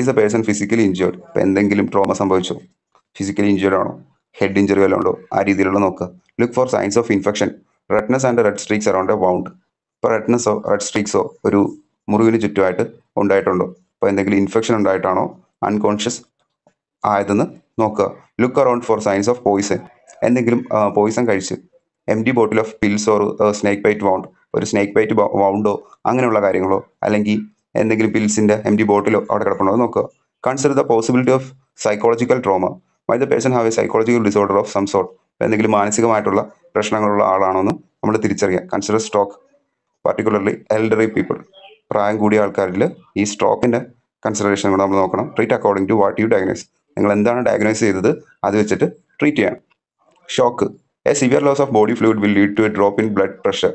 is a person physically injured ഇപ്പോൾ എന്തെങ്കിലും ട്രോമ സംഭവിച്ചോ ഫിസിക്കലി ഇഞ്ചുവേർഡ് ആണോ ഹെഡ് ഇഞ്ചുറി വല്ലതും ഉണ്ടോ ആ രീതിയിലുള്ള നോക്കുക look for signs of infection redness and red streaks around A wound ഇപ്പോൾ റെഡ്നെസ്സോ റെഡ് സ്ട്രീക്സോ ഒരു മുറിവിന് ചുറ്റുമായിട്ട് ഉണ്ടായിട്ടുണ്ടോ അപ്പോൾ എന്തെങ്കിലും ഇൻഫെക്ഷൻ ഉണ്ടായിട്ടാണോ അൺകോൺഷ്യസ് ആയതെന്ന് നോക്കുക look around for signs of poison എന്തെങ്കിലും പോയിസൺ കഴിച്ച് empty bottle of pills or snake bite wound ഒരു സ്നേക്ക് ബൈറ്റ് വൗണ്ടോ അങ്ങനെയുള്ള കാര്യങ്ങളോ അല്ലെങ്കിൽ എന്തെങ്കിലും പിൽസിൻ്റെ എം ഡി ബോട്ടിലോ അവിടെ കിടക്കണോ നോക്കുക consider the possibility of psychological trauma might the person have a psychological disorder of some sort എന്തെങ്കിലും മാനസികമായിട്ടുള്ള പ്രശ്നങ്ങളുള്ള ആളാണോ എന്ന് നമ്മൾ തിരിച്ചറിയാം consider stroke particularly elderly people പ്രായം കൂടിയ ആൾക്കാരിൽ ഈ സ്ട്രോക്കിൻ്റെ കൺസിഡറേഷൻ കൂടെ നമ്മൾ നോക്കണം treat according to what you diagnose നിങ്ങൾ എന്താണ് ഡയഗ്നൈസ് ചെയ്തത് അത് വെച്ചിട്ട് ട്രീറ്റ് ചെയ്യണം shock a severe loss of body fluid will lead to a drop in blood pressure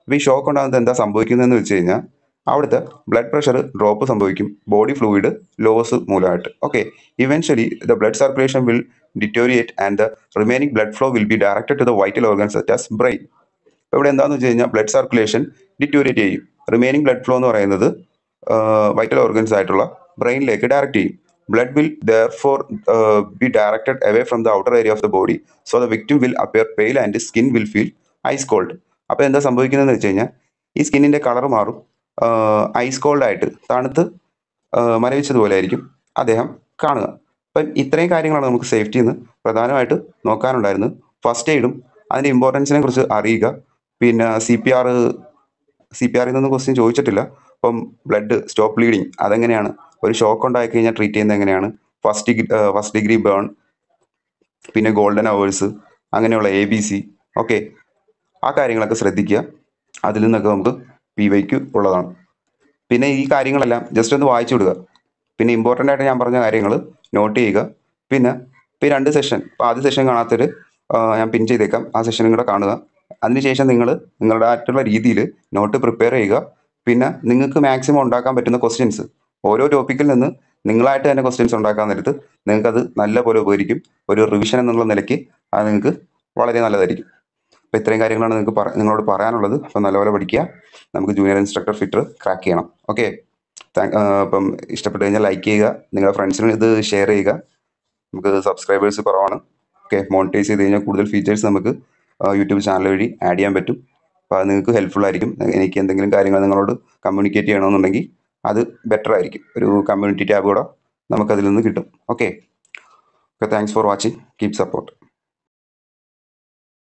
അപ്പോൾ ഈ ഷോക്ക് ഉണ്ടാകുന്നത് എന്താ സംഭവിക്കുന്നതെന്ന് വെച്ച് കഴിഞ്ഞാൽ അവിടുത്തെ ബ്ലഡ് പ്രഷർ ഡ്രോപ്പ് സംഭവിക്കും ബോഡി ഫ്ലൂയിഡ് ലോസ് മൂലമായിട്ട് okay eventually the blood circulation will deteriorate and the remaining blood flow will be directed to the vital organs such brain അപ്പോൾ ഇവിടെ എന്താണെന്ന് വെച്ച് കഴിഞ്ഞാൽ ബ്ലഡ് സർക്കുലേഷൻ ഡിറ്റൂരേറ്റ് ചെയ്യും റിമൈനിങ് ബ്ലഡ് ഫ്ലോ എന്ന് പറയുന്നത് വൈറ്റൽ ഓർഗൻസ് ആയിട്ടുള്ള ബ്രെയിനിലേക്ക് ഡയറക്റ്റ് ചെയ്യും blood will therefore be directed away from the outer area of the body so the victim will appear appear and skin will feel ice cold അപ്പോൾ എന്താ സംഭവിക്കുന്നതെന്ന് വെച്ച് കഴിഞ്ഞാൽ ഈ സ്കിന്നിൻ്റെ കളർ മാറും ഐസ് കോൾഡായിട്ട് തണുത്ത് മരവിച്ചതുപോലെ ആയിരിക്കും അദ്ദേഹം കാണുക അപ്പം ഇത്രയും കാര്യങ്ങളാണ് നമുക്ക് സേഫ്റ്റിയിൽ നിന്ന് പ്രധാനമായിട്ട് നോക്കാനുണ്ടായിരുന്നത് ഫസ്റ്റ് എയ്ഡും അതിൻ്റെ ഇമ്പോർട്ടൻസിനെ കുറിച്ച് അറിയുക പിന്നെ C P R C P ആറിൽ നിന്നൊന്നും ക്വസ്റ്റ്യൻ ചോദിച്ചിട്ടില്ല അപ്പം ബ്ലഡ് സ്റ്റോപ്പ് ബ്ലീഡിങ് അതെങ്ങനെയാണ് ഒരു ഷോക്ക് ഉണ്ടായി കഴിഞ്ഞാൽ ട്രീറ്റ് ചെയ്യുന്നത് എങ്ങനെയാണ് first degree first degree burn പിന്നെ ഗോൾഡൻ അവേഴ്സ് അങ്ങനെയുള്ള എ ബി സി ഓക്കെ ആ കാര്യങ്ങളൊക്കെ ശ്രദ്ധിക്കുക അതിൽ നിന്നൊക്കെ നമുക്ക് പി വൈക്ക് ഉള്ളതാണ് പിന്നെ ഈ കാര്യങ്ങളെല്ലാം ജസ്റ്റ് ഒന്ന് വായിച്ചു വിടുക പിന്നെ ഇമ്പോർട്ടൻ്റ് ആയിട്ട് ഞാൻ പറഞ്ഞ കാര്യങ്ങൾ നോട്ട് ചെയ്യുക പിന്നെ ഇപ്പം രണ്ട് സെഷൻ ഇപ്പം ആദ്യ സെഷൻ കാണാത്തൊരു ഞാൻ പിൻ ചെയ്തേക്കാം ആ സെഷനും കൂടെ കാണുക അതിനുശേഷം നിങ്ങൾ നിങ്ങളുടെ ആയിട്ടുള്ള രീതിയിൽ നോട്ട് പ്രിപ്പയർ ചെയ്യുക പിന്നെ നിങ്ങൾക്ക് മാക്സിമം ഉണ്ടാക്കാൻ പറ്റുന്ന ക്വസ്റ്റ്യൻസ് ഓരോ ടോപ്പിക്കിൽ നിന്ന് നിങ്ങളായിട്ട് തന്നെ ക്വസ്റ്റ്യൻസ് ഉണ്ടാക്കാൻ നേരത്ത് നിങ്ങൾക്കത് നല്ല പോലെ ഉപകരിക്കും ഒരു റിവിഷൻ എന്നുള്ള നിലയ്ക്ക് അത് നിങ്ങൾക്ക് വളരെ നല്ലതായിരിക്കും അപ്പോൾ ഇത്രയും കാര്യങ്ങളാണ് നിങ്ങൾക്ക് പറ നിങ്ങളോട് പറയാനുള്ളത് അപ്പോൾ നല്ലപോലെ പഠിക്കുക നമുക്ക് ജൂനിയർ ഇൻസ്ട്രക്ടർ ഫിറ്റർ ക്രാക്ക് ചെയ്യണം ഓക്കെ അപ്പം ഇഷ്ടപ്പെട്ട് കഴിഞ്ഞാൽ ലൈക്ക് ചെയ്യുക നിങ്ങളുടെ ഫ്രണ്ട്സിനും ഇത് ഷെയർ ചെയ്യുക നമുക്ക് സബ്സ്ക്രൈബേഴ്സ് കുറവാണ് ഓക്കെ മോണിറ്റൈസ് ചെയ്ത് കഴിഞ്ഞാൽ കൂടുതൽ ഫീച്ചേഴ്സ് നമുക്ക് യൂട്യൂബ് ചാനൽ വഴി ആഡ് ചെയ്യാൻ പറ്റും അപ്പോൾ അത് നിങ്ങൾക്ക് ഹെൽപ്ഫുൾ ആയിരിക്കും എനിക്ക് എന്തെങ്കിലും കാര്യങ്ങൾ നിങ്ങളോട് കമ്മ്യൂണിക്കേറ്റ് ചെയ്യണമെന്നുണ്ടെങ്കിൽ അത് ബെറ്റർ ആയിരിക്കും ഒരു കമ്മ്യൂണിറ്റി ടാബ് കൂടെ നമുക്കതിൽ നിന്ന് കിട്ടും okay okay thanks for watching keep support